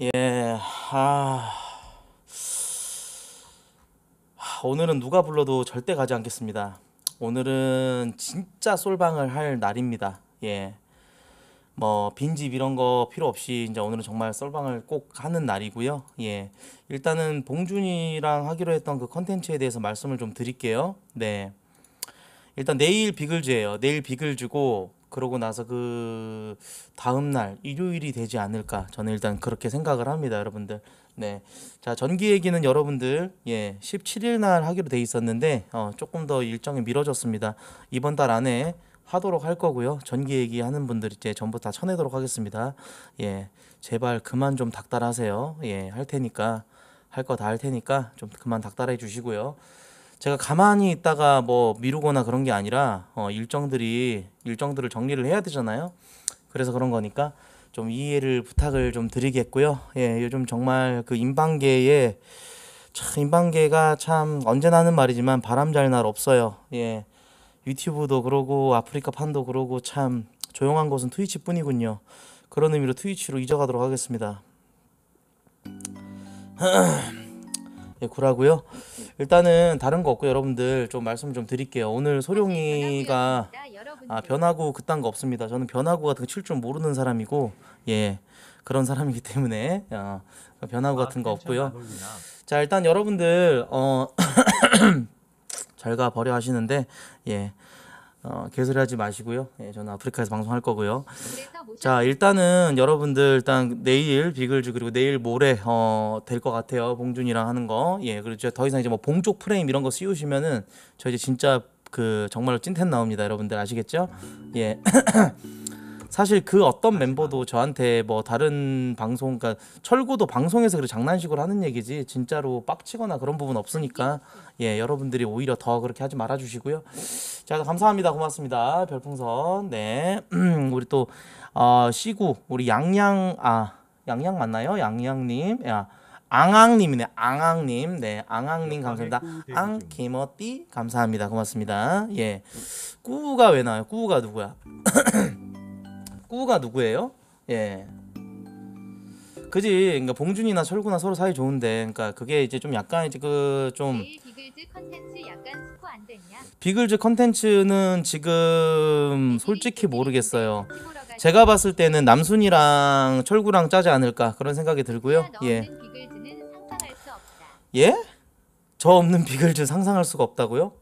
예, 아. 아. 오늘은 누가 불러도 절대 가지 않겠습니다. 오늘은 진짜 솔방을 할 날입니다. 예. 뭐 빈집 이런 거 필요 없이 이제 오늘은 정말 솔방을 꼭 하는 날이고요. 예. 일단은 봉준이랑 하기로 했던 그 컨텐츠에 대해서 말씀을 좀 드릴게요. 네. 일단 내일 비글즈예요. 내일 비글즈고 그러고 나서 그 다음 날 일요일이 되지 않을까 저는 일단 그렇게 생각을 합니다 여러분들 네자 전기 얘기는 여러분들 예 17일 날 하기로 돼 있었는데 어, 조금 더 일정이 미뤄졌습니다 이번 달 안에 하도록 할 거고요 전기 얘기하는 분들 이제 전부 다 쳐내도록 하겠습니다 예 제발 그만 좀 닥달하세요 예 할 테니까 할 거 다 할 테니까 좀 그만 닥달해 주시고요 제가 가만히 있다가 뭐 미루거나 그런 게 아니라 어, 일정들이 일정들을 정리를 해야 되잖아요. 그래서 그런 거니까 좀 이해를 부탁을 좀 드리겠고요. 예, 요즘 정말 그 인방계에 참 인방계가 참 언제나 는 말이지만 바람 잘 날 없어요. 예. 유튜브도 그러고 아프리카 판도 그러고 참 조용한 곳은 트위치뿐이군요. 그런 의미로 트위치로 이적하도록 하겠습니다. 예, 구라고요. 일단은 다른 거 없고 여러분들 좀 말씀 좀 드릴게요. 오늘 소룡이가 아, 변하고 그딴 거 없습니다. 저는 변하고 같은 칠줄 모르는 사람이고 예 그런 사람이기 때문에 어, 변하고 아, 같은 거 없고요. 자 일단 여러분들 어, 잘 가 버려 하시는데 예 어, 개소리하지 마시고요. 예, 저는 아프리카에서 방송할 거고요. 자, 일단은 여러분들 일단 내일 비글즈 그리고 내일 모레 어, 될 것 같아요. 봉준이랑 하는 거. 예, 그리고 더 이상 이제 뭐 봉쪽 프레임 이런 거 씌우시면은 저 이제 진짜 그 정말로 찐텐 나옵니다. 여러분들 아시겠죠? 예. 사실 그 어떤 멤버도 저한테 뭐 다른 방송 그러니까 철구도 방송에서 그 장난식으로 하는 얘기지 진짜로 빡치거나 그런 부분 없으니까 예, 예 여러분들이 오히려 더 그렇게 하지 말아 주시고요. 자 감사합니다 고맙습니다 별풍선 네 우리 또 어, 시구 우리 양양 아 양양 맞나요 양양님 야 앙앙님이네 앙앙님 네 앙앙님 감사합니다 네, 앙김머띠 네, 감사합니다 고맙습니다 예 꾸가 왜 나요 꾸가 누구야 꾸가 누구예요? 예. 그지. 그러니까 봉준이나 철구나 서로 사이 좋은데, 그러니까 그게 이제 좀 약간 이제 그좀 비글즈 컨텐츠는 지금 솔직히 모르겠어요. 제가 봤을 때는 남순이랑 철구랑 짜지 않을까 그런 생각이 들고요. 그러니까 예. 예? 저 없는 비글즈 상상할 수가 없다고요?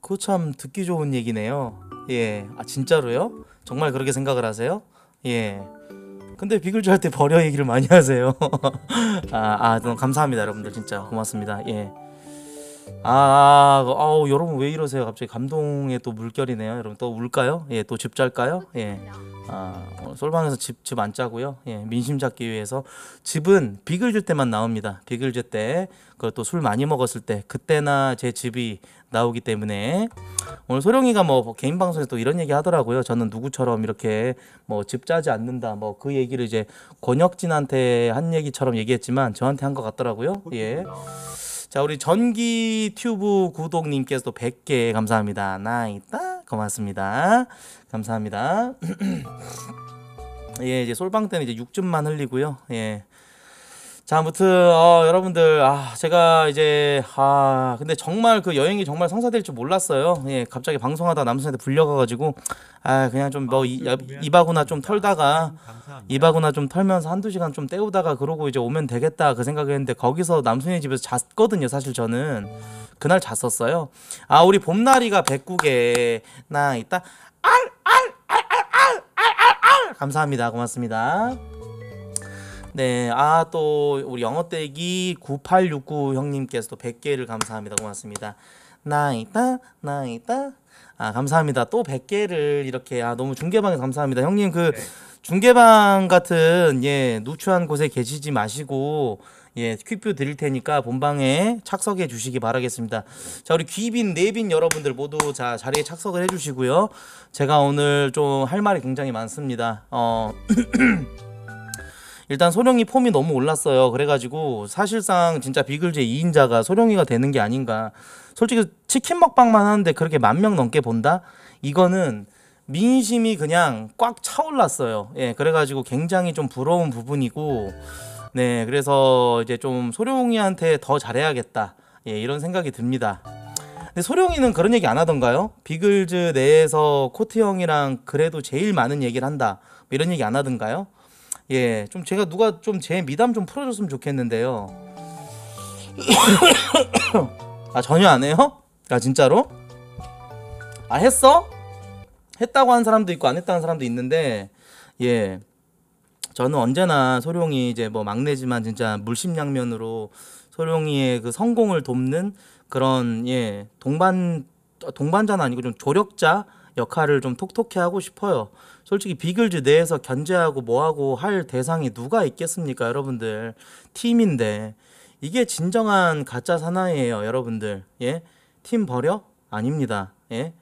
그거 참 듣기 좋은 얘기네요. 예. 아 진짜로요? 정말 그렇게 생각을 하세요? 예. 근데 비글즈 할때 버려 얘기를 많이 하세요. 아, 아, 감사합니다, 여러분들 진짜 고맙습니다. 예. 아, 그, 아우, 여러분 왜 이러세요? 갑자기 감동에 또 물결이네요. 여러분 또 울까요? 예, 또집 잘까요? 예. 아, 솔방에서 집, 집 안 짜고요. 예, 민심 잡기 위해서 집은 비글즈 때만 나옵니다. 비글즈 때, 그리고 또술 많이 먹었을 때, 그때나 제 집이 나오기 때문에 오늘 소령이가 뭐, 뭐 개인 방송에서 또 이런 얘기 하더라고요. 저는 누구처럼 이렇게 뭐 집 짜지 않는다, 뭐 그 얘기를 이제 권혁진한테 한 얘기처럼 얘기했지만 저한테 한 것 같더라고요. 예. 자, 우리 전기 튜브 구독님께서도 100개 감사합니다. 나이따 고맙습니다. 감사합니다. 예, 이제 솔방 때는 이제 6즙만 흘리고요. 예. 자, 아무튼 어, 여러분들 아 제가 이제 아 근데 정말 그 여행이 정말 성사될 줄 몰랐어요. 예, 갑자기 방송하다 남순한테 불려가가지고 아 그냥 좀 뭐 이바구나 좀 뭐 아, 털다가 이바구나 좀 털면서 한두 시간 좀 때우다가 그러고 이제 오면 되겠다 그 생각했는데 거기서 남순이 집에서 잤거든요. 사실 저는 그날 잤었어요. 아 우리 봄날이가 백국에 나 있다 알 알 알 알알알알 감사합니다. 고맙습니다. 네, 아 또 우리 영어떼기 9869 형님께서도 100개를 감사합니다. 고맙습니다. 나이다 나이다 아 감사합니다. 또 100개를 이렇게 아 너무 중계방에 감사합니다. 형님 그 네. 중계방 같은 예 누추한 곳에 계시지 마시고 예 퀵뷰 드릴 테니까 본방에 착석해 주시기 바라겠습니다. 자 우리 귀빈 내빈 여러분들 모두 자 자리에 착석을 해주시고요. 제가 오늘 좀 할 말이 굉장히 많습니다. 어 일단 소룡이 폼이 너무 올랐어요. 그래가지고 사실상 진짜 비글제 2인자가 소룡이가 되는 게 아닌가. 솔직히 치킨 먹방만 하는데 그렇게 만 명 넘게 본다? 이거는 민심이 그냥 꽉 차올랐어요. 예, 그래가지고 굉장히 좀 부러운 부분이고, 네, 그래서 이제 좀 소룡이한테 더 잘해야겠다. 예, 이런 생각이 듭니다. 근데 소룡이는 그런 얘기 안 하던가요? 비글즈 내에서 코트 형이랑 그래도 제일 많은 얘기를 한다. 뭐 이런 얘기 안 하던가요? 예, 좀 제가 누가 좀 제 미담 좀 풀어줬으면 좋겠는데요. 아 전혀 안 해요? 야 아, 진짜로? 아 했어? 했다고 한 사람도 있고 안 했다는 사람도 있는데 예 저는 언제나 소룡이 이제 뭐 막내지만 진짜 물심양면으로 소룡이의 그 성공을 돕는 그런 예 동반 동반자는 아니고 좀 조력자 역할을 좀 톡톡히 하고 싶어요. 솔직히 비글즈 내에서 견제하고 뭐하고 할 대상이 누가 있겠습니까, 여러분들? 팀인데 이게 진정한 가짜 사나이예요, 여러분들. 예, 팀 버려? 아닙니다. 예,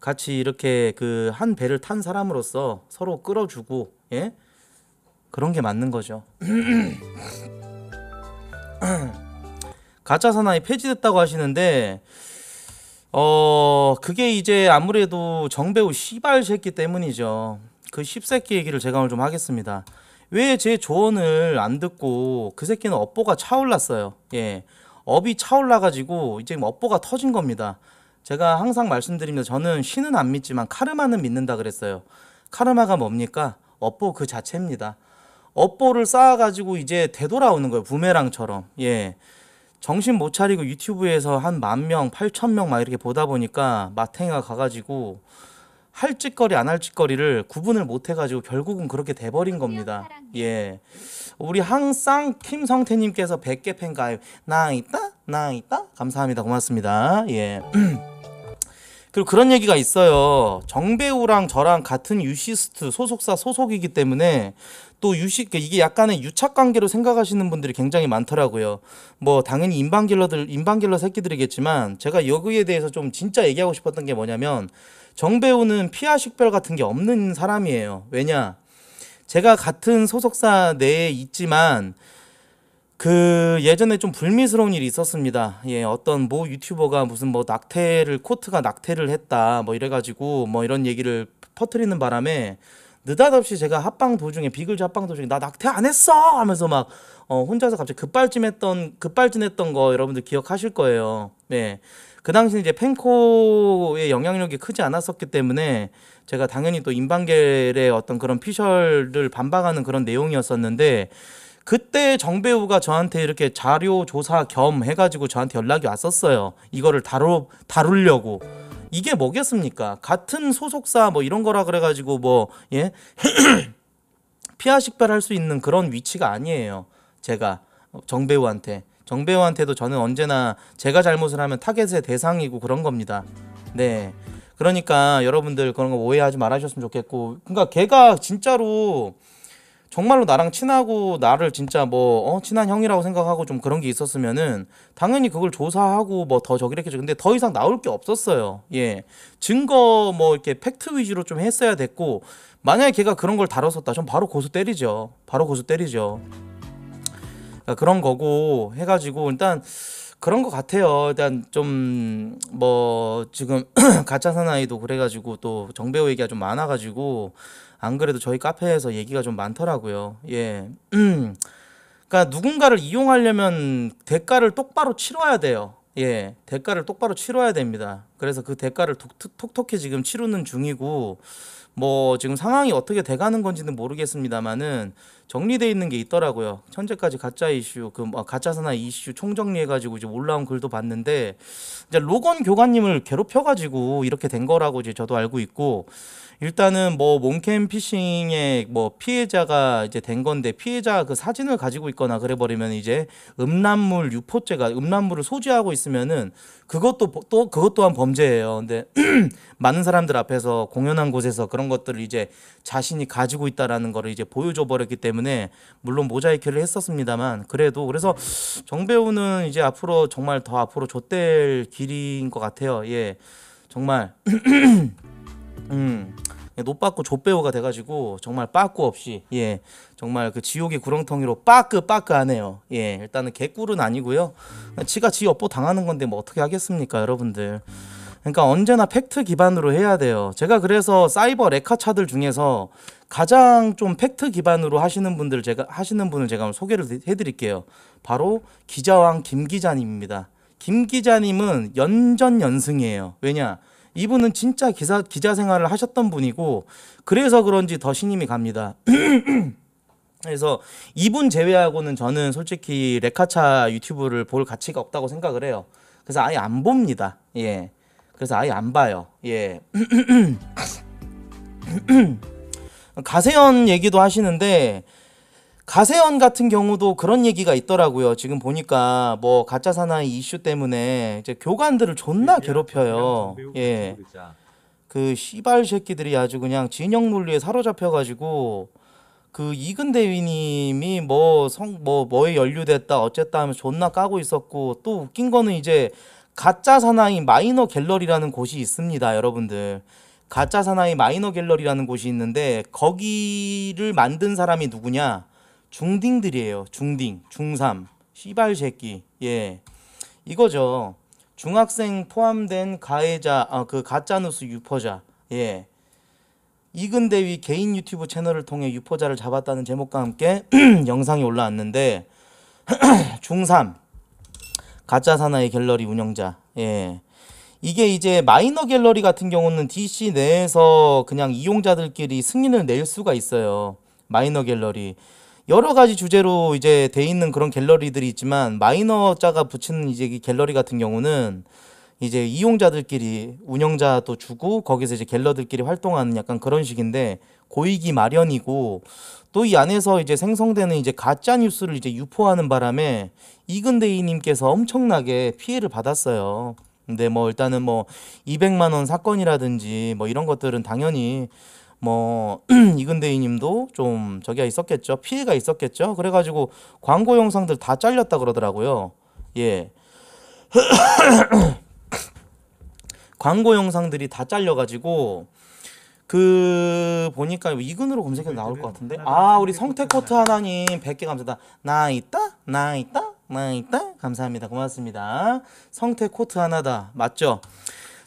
같이 이렇게 그 한 배를 탄 사람으로서 서로 끌어주고 예 그런 게 맞는 거죠. 가짜 사나이 폐지됐다고 하시는데 어, 그게 이제 아무래도 정배우 시발 새끼 때문이죠. 그 십새끼 얘기를 제가 오늘 좀 하겠습니다. 왜 제 조언을 안 듣고 그 새끼는 업보가 차올랐어요. 예. 업이 차올라가지고 이제 업보가 터진 겁니다. 제가 항상 말씀드립니다. 저는 신은 안 믿지만 카르마는 믿는다 그랬어요. 카르마가 뭡니까? 업보 그 자체입니다. 업보를 쌓아가지고 이제 되돌아오는 거예요. 부메랑처럼. 예. 정신 못 차리고 유튜브에서 한 만 명, 팔천 명 막 이렇게 보다 보니까 마탱이가 가가지고 할 짓거리 안 할 짓거리를 구분을 못 해가지고 결국은 그렇게 돼버린 겁니다. 예, 우리 항상 김성태님께서 100개 팬 가입 나 있다 나 있다 감사합니다 고맙습니다. 예. 그리고 그런 얘기가 있어요. 정배우랑 저랑 같은 유시스트 소속사 소속이기 때문에 또 유식 그러니까 이게 약간의 유착 관계로 생각하시는 분들이 굉장히 많더라고요. 뭐 당연히 인방길러들 인방길러 새끼들이겠지만 제가 여기에 대해서 좀 진짜 얘기하고 싶었던 게 뭐냐면 정배우는 피아 식별 같은 게 없는 사람이에요. 왜냐? 제가 같은 소속사 내에 있지만 그 예전에 좀 불미스러운 일이 있었습니다. 예, 어떤 모 뭐 유튜버가 무슨 뭐 낙태를 코트가 낙태를 했다 뭐 이래가지고 뭐 이런 얘기를 퍼뜨리는 바람에 느닷없이 제가 합방 도중에 비글즈 합방 도중에 나 낙태 안 했어 하면서 막 어, 혼자서 갑자기 급발진했던 급발진했던 거 여러분들 기억하실 거예요. 네. 그 당시 이제 펜코의 영향력이 크지 않았었기 때문에 제가 당연히 또 임방겔의 어떤 그런 피셜을 반박하는 그런 내용이었었는데 그때 정 배우가 저한테 이렇게 자료 조사 겸 해가지고 저한테 연락이 왔었어요. 이거를 다루 다루려고. 이게 뭐겠습니까? 같은 소속사 뭐 이런 거라 그래가지고 뭐 예? 피아 식별할 수 있는 그런 위치가 아니에요. 제가 정배우한테 정배우한테도 저는 언제나 제가 잘못을 하면 타겟의 대상이고 그런 겁니다. 네. 그러니까 여러분들 그런 거 오해하지 말아주셨으면 좋겠고, 그러니까 걔가 진짜로 정말로 나랑 친하고 나를 진짜 뭐 어, 친한 형이라고 생각하고 좀 그런 게 있었으면은 당연히 그걸 조사하고 뭐 더 저기 이렇게 근데 더 이상 나올 게 없었어요. 예. 증거 뭐 이렇게 팩트 위주로 좀 했어야 됐고 만약에 걔가 그런 걸 다뤘었다. 전 바로 고소 때리죠. 바로 고소 때리죠. 그러니까 그런 거고 해 가지고 일단 그런 것 같아요. 일단 좀 뭐 지금 가짜 사나이도 그래가지고 또 정배우 얘기가 좀 많아가지고 안 그래도 저희 카페에서 얘기가 좀 많더라고요. 예. 음. 그러니까 누군가를 이용하려면 대가를 똑바로 치러야 돼요. 예. 대가를 똑바로 치러야 됩니다. 그래서 그 대가를 톡, 톡히 지금 치르는 중이고 뭐 지금 상황이 어떻게 돼가는 건지는 모르겠습니다만은 정리돼 있는 게 있더라고요. 현재까지 가짜 이슈, 그 뭐 가짜 사나 이슈 총정리해가지고 이제 올라온 글도 봤는데 이제 로건 교관님을 괴롭혀가지고 이렇게 된 거라고 이제 저도 알고 있고 일단은 뭐 몽캠 피싱의 뭐 피해자가 이제 된 건데 피해자 그 사진을 가지고 있거나 그래 버리면 이제 음란물 유포죄가 음란물을 소지하고 있으면은 그것도 또 그것 또한 범죄예요. 근데 많은 사람들 앞에서 공연한 곳에서 그런 것들을 이제 자신이 가지고 있다라는 거를 이제 보여줘 버렸기 때문에 물론 모자이크를 했었습니다만 그래도 그래서 정배우는 이제 앞으로 정말 더 앞으로 좆될 길인 것 같아요. 예. 정말 음. 예, 노빠꾸 좆배우가 돼가지고 정말 빠꾸 없이 예 정말 그 지옥의 구렁텅이로 빠끄 빠끄 하네요 예 일단은 개꿀은 아니고요 지가 지 업보 당하는 건데 뭐 어떻게 하겠습니까 여러분들 그러니까 언제나 팩트 기반으로 해야 돼요 제가 그래서 사이버 레카차들 중에서 가장 좀 팩트 기반으로 하시는 분들 제가 하시는 분을 제가 소개를 해드릴게요 바로 기자왕 김 기자님입니다 김 기자님은 연전 연승이에요 왜냐 이분은 진짜 기사, 기자 생활을 하셨던 분이고 그래서 그런지 더 신임이 갑니다. 그래서 이분 제외하고는 저는 솔직히 레카차 유튜브를 볼 가치가 없다고 생각을 해요. 그래서 아예 안 봅니다. 예. 그래서 아예 안 봐요. 예. 가세현 얘기도 하시는데 가세현 같은 경우도 그런 얘기가 있더라고요. 지금 보니까 뭐 가짜 사나이 이슈 때문에 이제 교관들을 존나 괴롭혀요. 예. 그 씨발 새끼들이 아주 그냥 진영 논리에 사로잡혀 가지고 그 이근 대위님이 뭐 성 뭐 뭐에 연루됐다 어쨌다 하면 존나 까고 있었고 또 웃긴 거는 이제 가짜 사나이 마이너 갤러리라는 곳이 있습니다, 여러분들. 가짜 사나이 마이너 갤러리라는 곳이 있는데 거기를 만든 사람이 누구냐? 중딩들이에요. 중딩, 중삼, 시발 새끼. 예. 이거죠. 중학생 포함된 가해자, 아, 그 가짜뉴스 유포자. 예. 이근대위 개인 유튜브 채널을 통해 유포자를 잡았다는 제목과 함께 영상이 올라왔는데 중3 가짜 사나이 갤러리 운영자 예 이게 이제 마이너 갤러리 같은 경우는 DC 내에서 그냥 이용자들끼리 승인을 낼 수가 있어요 마이너 갤러리 여러 가지 주제로 이제 돼 있는 그런 갤러리들이 있지만 마이너자가 붙이는 이제 갤러리 같은 경우는 이제 이용자들끼리 운영자도 주고 거기서 이제 갤러들끼리 활동하는 약간 그런 식인데 고이기 마련이고 또 이 안에서 이제 생성되는 이제 가짜 뉴스를 이제 유포하는 바람에 이근대이님께서 엄청나게 피해를 받았어요. 근데 뭐 일단은 뭐 200만 원 사건이라든지 뭐 이런 것들은 당연히 뭐 이근대희님도 좀 저기가 있었겠죠 피해가 있었겠죠 그래가지고 광고 영상들 다 잘렸다 그러더라고요 예 광고 영상들이 다 잘려가지고 그 보니까 이근으로 검색해도 나올 것 같은데 아, 아 우리 네, 성태코트 하나님 100개 감사다 나 있다 나 있다 나 있다 감사합니다 고맙습니다 성태코트 하나다 맞죠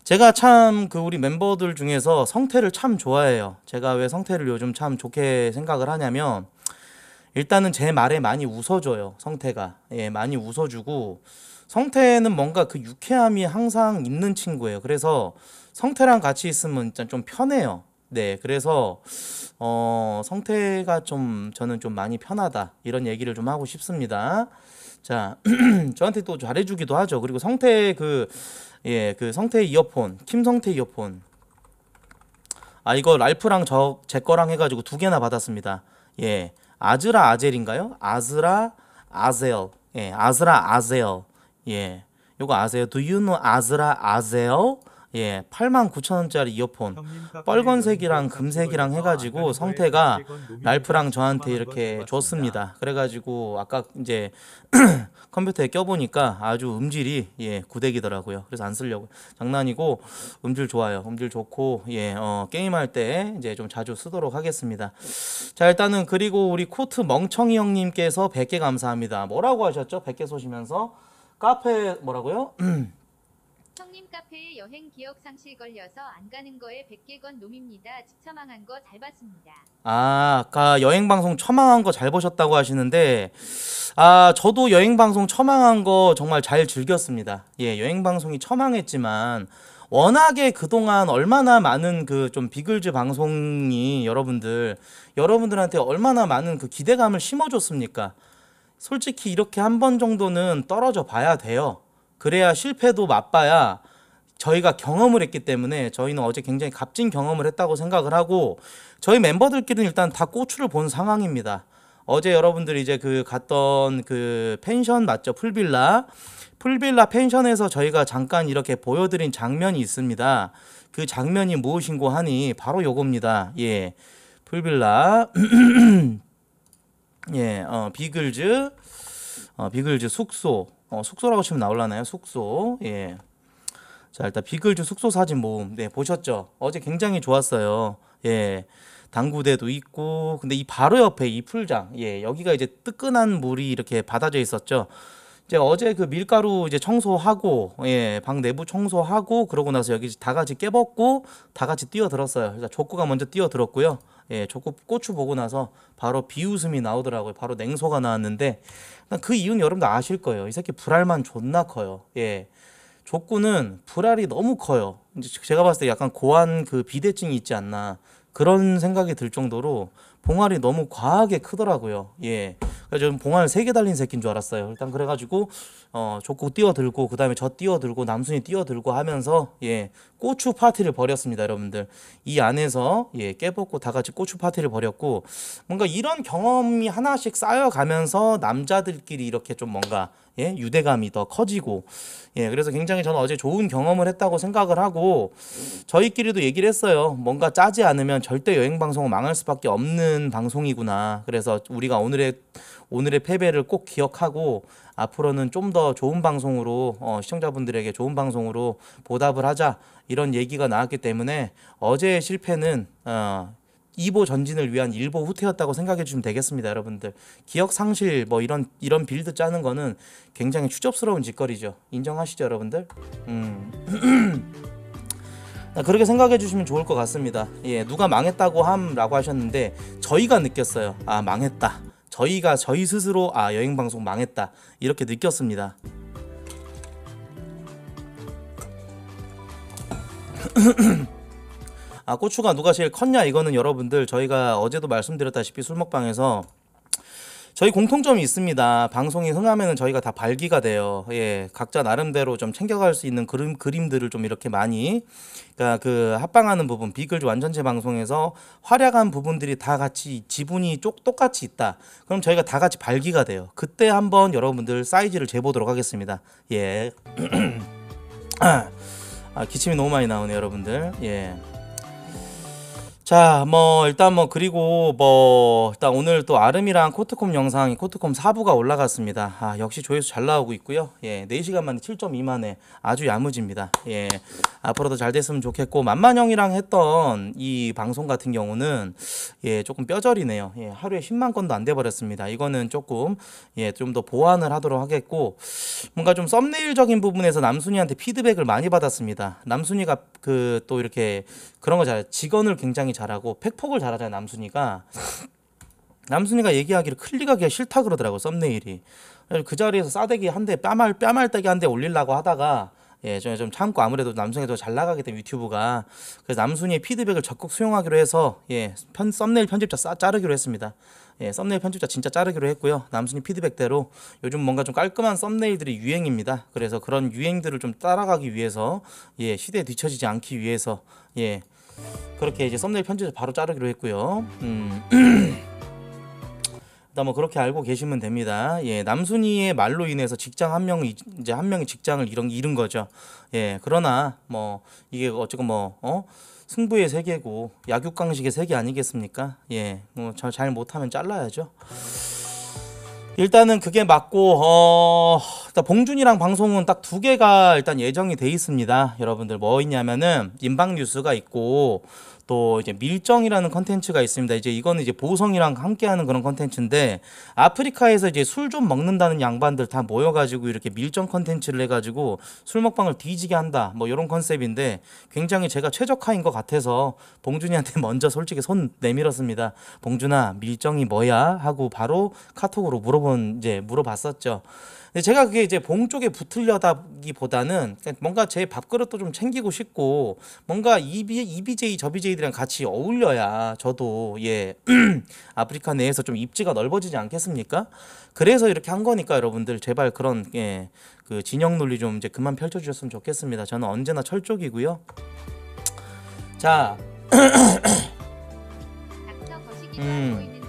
제가 참 그 우리 멤버들 중에서 성태를 참 좋아해요. 제가 왜 성태를 요즘 참 좋게 생각을 하냐면 일단은 제 말에 많이 웃어줘요. 성태가 예 많이 웃어주고 성태는 뭔가 그 유쾌함이 항상 있는 친구예요. 그래서 성태랑 같이 있으면 일단 좀 편해요. 네, 그래서 어 성태가 좀 저는 좀 많이 편하다 이런 얘기를 좀 하고 싶습니다. 자 저한테 또 잘해주기도 하죠. 그리고 성태 그 예, 그 성태 이어폰, 김성태 이어폰. 아 이거 랄프랑 저 제 거랑 해가지고 두 개나 받았습니다. 예, 아즈라 아젤인가요? 아즈라 아젤. 예, 아즈라 아젤. 예, 요거 아세요? Do you know 아즈라 아젤? 예, 8만 9천 원짜리 이어폰 빨간색이랑 금색이랑 해가지고 성태가 랄프랑 저한테 이렇게 줬습니다. 그래가지고 아까 이제 컴퓨터에 껴보니까 아주 음질이 예 구대기더라고요. 그래서 안 쓰려고 장난이고 음질 좋아요. 음질 좋고 예 어, 게임할 때 이제 좀 자주 쓰도록 하겠습니다. 자 일단은 그리고 우리 코트 멍청이 형님께서 100개 감사합니다. 뭐라고 하셨죠? 100개 쏘시면서 카페 뭐라고요? 형님 카페에 여행 기억 상실 걸려서 안 가는 거에 100개 건 놈입니다. 처망한 거 잘 봤습니다. 아, 아까 여행 방송 처망한 거 잘 보셨다고 하시는데 아, 저도 여행 방송 처망한 거 정말 잘 즐겼습니다. 예, 여행 방송이 처망했지만 워낙에 그동안 얼마나 많은 그 좀 비글즈 방송이 여러분들 여러분들한테 얼마나 많은 그 기대감을 심어줬습니까? 솔직히 이렇게 한 번 정도는 떨어져 봐야 돼요. 그래야 실패도 맛봐야 저희가 경험을 했기 때문에 저희는 어제 굉장히 값진 경험을 했다고 생각을 하고 저희 멤버들끼리는 일단 다 고추를 본 상황입니다. 어제 여러분들이 이제 그 갔던 그 펜션 맞죠? 풀빌라. 풀빌라 펜션에서 저희가 잠깐 이렇게 보여드린 장면이 있습니다. 그 장면이 무엇인고 하니 바로 요겁니다. 예. 풀빌라. 예. 어, 비글즈. 어, 비글즈 숙소. 어, 숙소라고 치면 나올라나요? 숙소. 예. 자, 일단 비글즈 숙소 사진 모음. 네, 보셨죠? 어제 굉장히 좋았어요. 예. 당구대도 있고, 근데 이 바로 옆에 이 풀장. 예, 여기가 이제 뜨끈한 물이 이렇게 받아져 있었죠. 이제 어제 그 밀가루 이제 청소하고, 예, 방 내부 청소하고, 그러고 나서 여기 다 같이 깨벗고, 다 같이 뛰어들었어요. 그러니 족구가 먼저 뛰어들었고요. 예, 조금 고추 보고 나서 바로 비웃음이 나오더라고요. 바로 냉소가 나왔는데 그 이유는 여러분들 아실 거예요. 이 새끼 불알만 존나 커요. 예. 족구는 불알이 너무 커요. 제가 봤을 때 약간 고환 그 비대증이 있지 않나 그런 생각이 들 정도로 봉알이 너무 과하게 크더라고요. 예. 그래서 저는 봉알 세 개 달린 새끼인 줄 알았어요. 일단 그래가지고 어 족구 뛰어들고 그 다음에 저 뛰어들고 남순이 뛰어들고 하면서 예 고추 파티를 벌였습니다, 여러분들. 이 안에서 예 깨벗고 다 같이 고추 파티를 벌였고 뭔가 이런 경험이 하나씩 쌓여가면서 남자들끼리 이렇게 좀 뭔가 예, 유대감이 더 커지고 예, 그래서 굉장히 저는 어제 좋은 경험을 했다고 생각을 하고 저희끼리도 얘기를 했어요. 뭔가 짜지 않으면 절대 여행 방송은 망할 수밖에 없는 방송이구나. 그래서 우리가 오늘의 오늘의 패배를 꼭 기억하고 앞으로는 좀 더 좋은 방송으로 어, 시청자분들에게 좋은 방송으로 보답을 하자 이런 얘기가 나왔기 때문에 어제의 실패는 어, 2보 전진을 위한 1보 후퇴였다고 생각해 주시면 되겠습니다, 여러분들. 기억 상실 뭐 이런 이런 빌드 짜는 거는 굉장히 추접스러운 짓거리죠. 인정하시죠, 여러분들? 음. 아, 그렇게 생각해 주시면 좋을 것 같습니다. 예, 누가 망했다고 함라고 하셨는데 저희가 느꼈어요. 아, 망했다. 저희가 저희 스스로 아, 여행 방송 망했다. 이렇게 느꼈습니다. 아, 고추가 누가 제일 컸냐 이거는 여러분들 저희가 어제도 말씀드렸다시피 술 먹방에서 저희 공통점이 있습니다. 방송이 흥하면 저희가 다 발기가 돼요. 예, 각자 나름대로 좀 챙겨갈 수 있는 그림 그림들을 좀 이렇게 많이 그러니까 그 합방하는 부분 비글 완전체 방송에서 활약한 부분들이 다 같이 지분이 쪽 똑같이 있다. 그럼 저희가 다 같이 발기가 돼요. 그때 한번 여러분들 사이즈를 재보도록 하겠습니다. 예. 아, 기침이 너무 많이 나오네요, 여러분들. 예. 자, 뭐 일단 뭐 그리고 뭐 일단 오늘 또 아름이랑 코트콤 영상이 코트콤 4부가 올라갔습니다. 아, 역시 조회수 잘 나오고 있고요. 예, 4시간 만에 7.2만에 아주 야무집니다. 예. 앞으로도 잘 됐으면 좋겠고 만만형이랑 했던 이 방송 같은 경우는 예, 조금 뼈저리네요. 예, 하루에 10만 건도 안 돼 버렸습니다. 이거는 조금 예, 좀 더 보완을 하도록 하겠고 뭔가 좀 썸네일적인 부분에서 남순이한테 피드백을 많이 받았습니다. 남순이가 그 또 이렇게 그런 거 잘 직원을 굉장히 잘 잘하고 팩폭을 잘하잖아요 남순이가 남순이가 얘기하기를 클릭하기가 싫다 그러더라고 썸네일이 그 자리에서 싸대기 한 대 뺨알 뺨알대기 한 대 올리려고 하다가 예, 좀, 좀 참고 아무래도 남순이 더잘나가게된 유튜브가 그래서 남순이의 피드백을 적극 수용하기로 해서 예, 편, 썸네일 편집자 싸, 자르기로 했습니다. 예, 썸네일 편집자 진짜 자르기로 했고요. 남순이 피드백대로 요즘 뭔가 좀 깔끔한 썸네일들이 유행입니다. 그래서 그런 유행들을 좀 따라가기 위해서 예, 시대에 뒤처지지 않기 위해서 예, 그렇게 이제 썸네일 편집해서 바로 자르기로 했고요. 음. 일단 뭐 그렇게 알고 계시면 됩니다. 예, 남순이의 말로 인해서 직장 한 명이 이제 한 명이 직장을 잃은 잃은 거죠. 예, 그러나 뭐 이게 어쨌건 뭐 어? 승부의 세계고 약육강식의 세계 아니겠습니까? 예, 뭐 잘 못하면 잘라야죠. 일단은 그게 맞고 어 일단 봉준이랑 방송은 딱 두 개가 일단 예정이 돼 있습니다. 여러분들 뭐 있냐면은 인방 뉴스가 있고 또 이제 밀정이라는 컨텐츠가 있습니다. 이제 이거는 이제 보성이랑 함께하는 그런 컨텐츠인데 아프리카에서 이제 술 좀 먹는다는 양반들 다 모여가지고 이렇게 밀정 컨텐츠를 해가지고 술 먹방을 뒤지게 한다 뭐 이런 컨셉인데 굉장히 제가 최적화인 것 같아서 봉준이한테 먼저 솔직히 손 내밀었습니다. 봉준아 밀정이 뭐야 하고 바로 카톡으로 물어본 이제 물어봤었죠. 근데 제가 그게 이제 봉 쪽에 붙으려다기보다는 뭔가 제 밥그릇도 좀 챙기고 싶고 뭔가 EB, EBJ, 저비제이들이랑 같이 어울려야 저도 예 아프리카 내에서 좀 입지가 넓어지지 않겠습니까? 그래서 이렇게 한 거니까 여러분들 제발 그런 예, 그 진영 논리 좀 이제 그만 펼쳐주셨으면 좋겠습니다. 저는 언제나 철쪽이고요. 자. 음. 그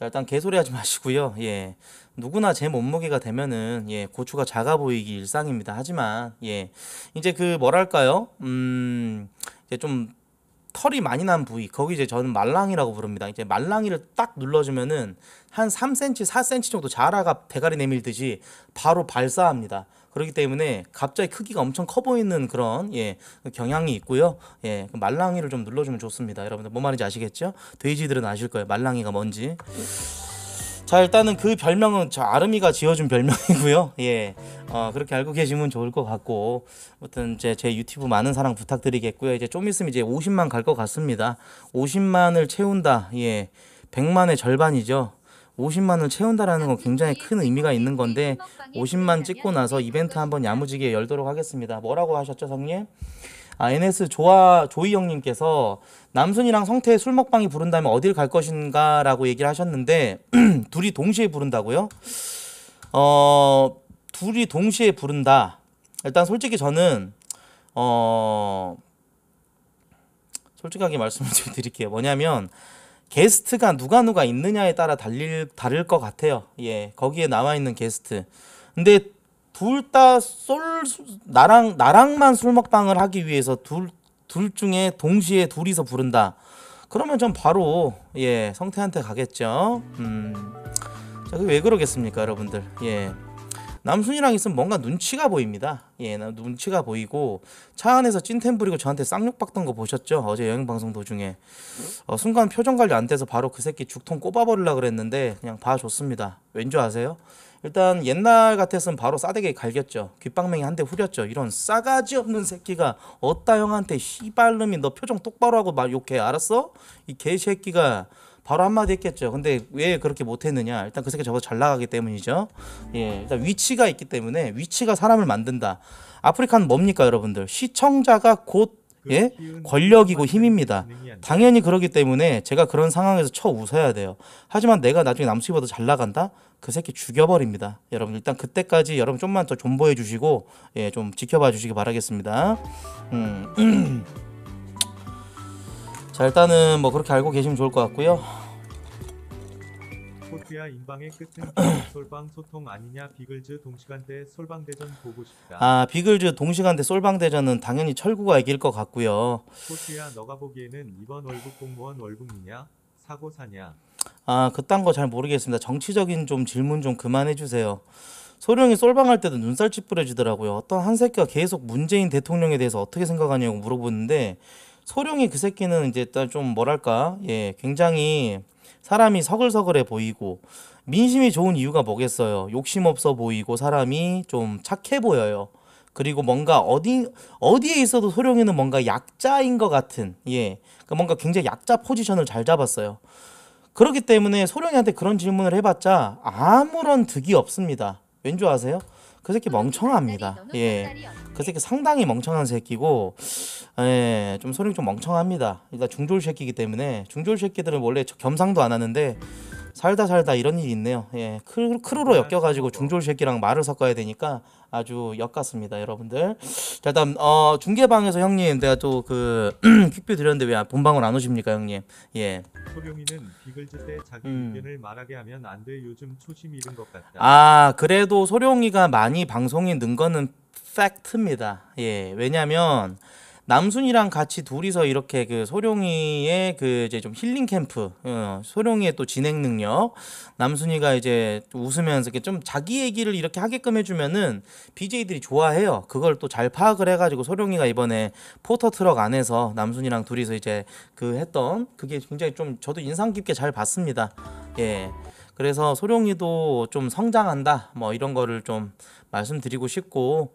자 일단 개소리 하지 마시고요. 예. 누구나 제 몸무게가 되면은 예 고추가 작아 보이기 일상입니다. 하지만 예 이제 그 뭐랄까요 음 이제 좀 털이 많이 난 부위 거기 이제 저는 말랑이라고 부릅니다. 이제 말랑이를 딱 눌러주면은 한 3cm, 4cm 정도 자라가 대가리 내밀듯이 바로 발사합니다. 그렇기 때문에 갑자기 크기가 엄청 커 보이는 그런 예 경향이 있고요. 예 그 말랑이를 좀 눌러주면 좋습니다. 여러분들 뭐 말인지 아시겠죠? 돼지들은 아실 거예요. 말랑이가 뭔지. 자 일단은 그 별명은 저 아름이가 지어준 별명이고요. 예, 어, 그렇게 알고 계시면 좋을 것 같고, 아무튼 제, 제 유튜브 많은 사랑 부탁드리겠고요. 이제 좀 있으면 이제 50만 갈 것 같습니다. 50만을 채운다. 예, 100만의 절반이죠. 50만을 채운다라는 건 굉장히 큰 의미가 있는 건데 50만 찍고 나서 이벤트 한번 야무지게 열도록 하겠습니다. 뭐라고 하셨죠, 성님? 아, NS 조아 조이 형님께서 남순이랑 성태의 술 먹방이 부른다면 어딜 갈 것인가라고 얘기를 하셨는데 둘이 동시에 부른다고요? 어 둘이 동시에 부른다. 일단 솔직히 저는 어 솔직하게 말씀을 좀 드릴게요. 뭐냐면 게스트가 누가 누가 있느냐에 따라 달릴 다를 것 같아요. 예 거기에 나와 있는 게스트. 근데 둘다솔 나랑 나랑만 술 먹방을 하기 위해서 둘 둘 중에 동시에 둘이서 부른다. 그러면 전 바로 예 성태한테 가겠죠. 음, 자왜 그러겠습니까, 여러분들? 예. 남순이랑 있으면 뭔가 눈치가 보입니다. 예, 눈치가 보이고 차 안에서 찐템 부리고 저한테 쌍욕 박던 거 보셨죠? 어제 여행 방송 도중에 어, 순간 표정 관리 안 돼서 바로 그 새끼 죽통 꼽아버리려 그랬는데 그냥 봐줬습니다. 왠 줄 아세요? 일단 옛날 같았으면 바로 싸대기 갈겼죠. 귓방맹이 한 대 후렸죠. 이런 싸가지 없는 새끼가 어따 형한테 씨발놈이 너 표정 똑바로 하고 막 욕해 알았어? 이 개새끼가 바로 한마디 했겠죠. 근데 왜 그렇게 못했느냐? 일단 그 새끼 저거 잘 나가기 때문이죠. 예, 일단 위치가 있기 때문에 위치가 사람을 만든다. 아프리카는 뭡니까, 여러분들? 시청자가 곧 그 예? 권력이고 힘입니다. 당연히 그러기 때문에 제가 그런 상황에서 쳐 웃어야 돼요. 하지만 내가 나중에 남수이 봐도 잘 나간다? 그 새끼 죽여버립니다. 여러분 일단 그때까지 여러분 좀만 더 존버해 주시고 예, 좀 지켜봐 주시기 바라겠습니다. 음. 자 일단은 뭐 그렇게 알고 계시면 좋을 것 같고요. 코트야 인방의 끝은 솔방 소통 아니냐 비글즈 동시간대 솔방대전 보고 싶다. 아 비글즈 동시간대 솔방대전은 당연히 철구가 이길 것 같고요. 코트야 너가 보기에는 이번 월급 공무원 월급이냐 사고사냐 아, 그딴 거 잘 모르겠습니다. 정치적인 좀 질문 좀 그만해 주세요. 소령이 솔방할 때도 눈살 찌푸려지더라고요. 어떤 한 새끼가 계속 문재인 대통령에 대해서 어떻게 생각하냐고 물어보는데 소령이 그 새끼는 이제 일단 좀 뭐랄까 예 굉장히 사람이 서글서글해 보이고 민심이 좋은 이유가 뭐겠어요. 욕심 없어 보이고 사람이 좀 착해 보여요. 그리고 뭔가 어디 어디에 있어도 소령이는 뭔가 약자인 것 같은 예 그러니까 뭔가 굉장히 약자 포지션을 잘 잡았어요. 그렇기 때문에 소련이한테 그런 질문을 해봤자 아무런 득이 없습니다. 왠 줄 아세요? 그 새끼 멍청합니다. 예. 그 새끼 상당히 멍청한 새끼고, 예. 좀 소련이 좀 멍청합니다. 일단 중졸 새끼이기 때문에 중졸 새끼들은 원래 겸상도 안 하는데 살다 살다 이런 일이 있네요. 예, 크, 크루로 네, 엮여가지고 그렇죠. 중졸 새끼랑 말을 섞어야 되니까 아주 역같습니다, 여러분들. 자, 다음 어, 중계방에서 형님, 내가 또 그 퀵뷰 드렸는데 왜 본방을 안 오십니까, 형님? 예. 소룡이는 비글즈 때 자기 음. 의견을 말하게 하면 안 돼. 요즘 초심 잃은 것 같다. 아, 그래도 소룡이가 많이 방송에 는 거는 팩트입니다. 예, 왜냐면. 하 남순이랑 같이 둘이서 이렇게 그 소룡이의 그 이제 좀 힐링 캠프, 어, 소룡이의 또 진행 능력, 남순이가 이제 웃으면서 이렇게 좀 자기 얘기를 이렇게 하게끔 해주면은 BJ들이 좋아해요. 그걸 또 잘 파악을 해가지고 소룡이가 이번에 포터 트럭 안에서 남순이랑 둘이서 이제 그 했던 그게 굉장히 좀 저도 인상 깊게 잘 봤습니다. 예. 그래서 소룡이도 좀 성장한다 뭐 이런 거를 좀 말씀드리고 싶고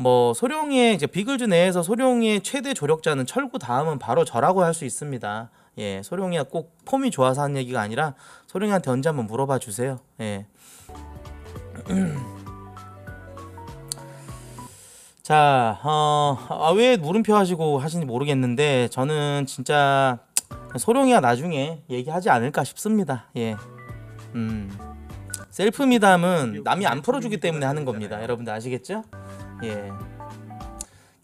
뭐 소룡이의 이제 비글즈 내에서 소룡의 최대 조력자는 철구 다음은 바로 저라고 할 수 있습니다. 예, 소룡이야꼭 폼이 좋아서 하는 얘기가 아니라 소룡이한테 언제 한번 물어봐 주세요. 예. 자, 어, 아, 왜 물음표 하시고 하시는지 모르겠는데 저는 진짜 소룡이야 나중에 얘기하지 않을까 싶습니다. 예. 음. 셀프 미담은 남이 안 풀어주기 때문에 하는 겁니다. 여러분들 아시겠죠? 也。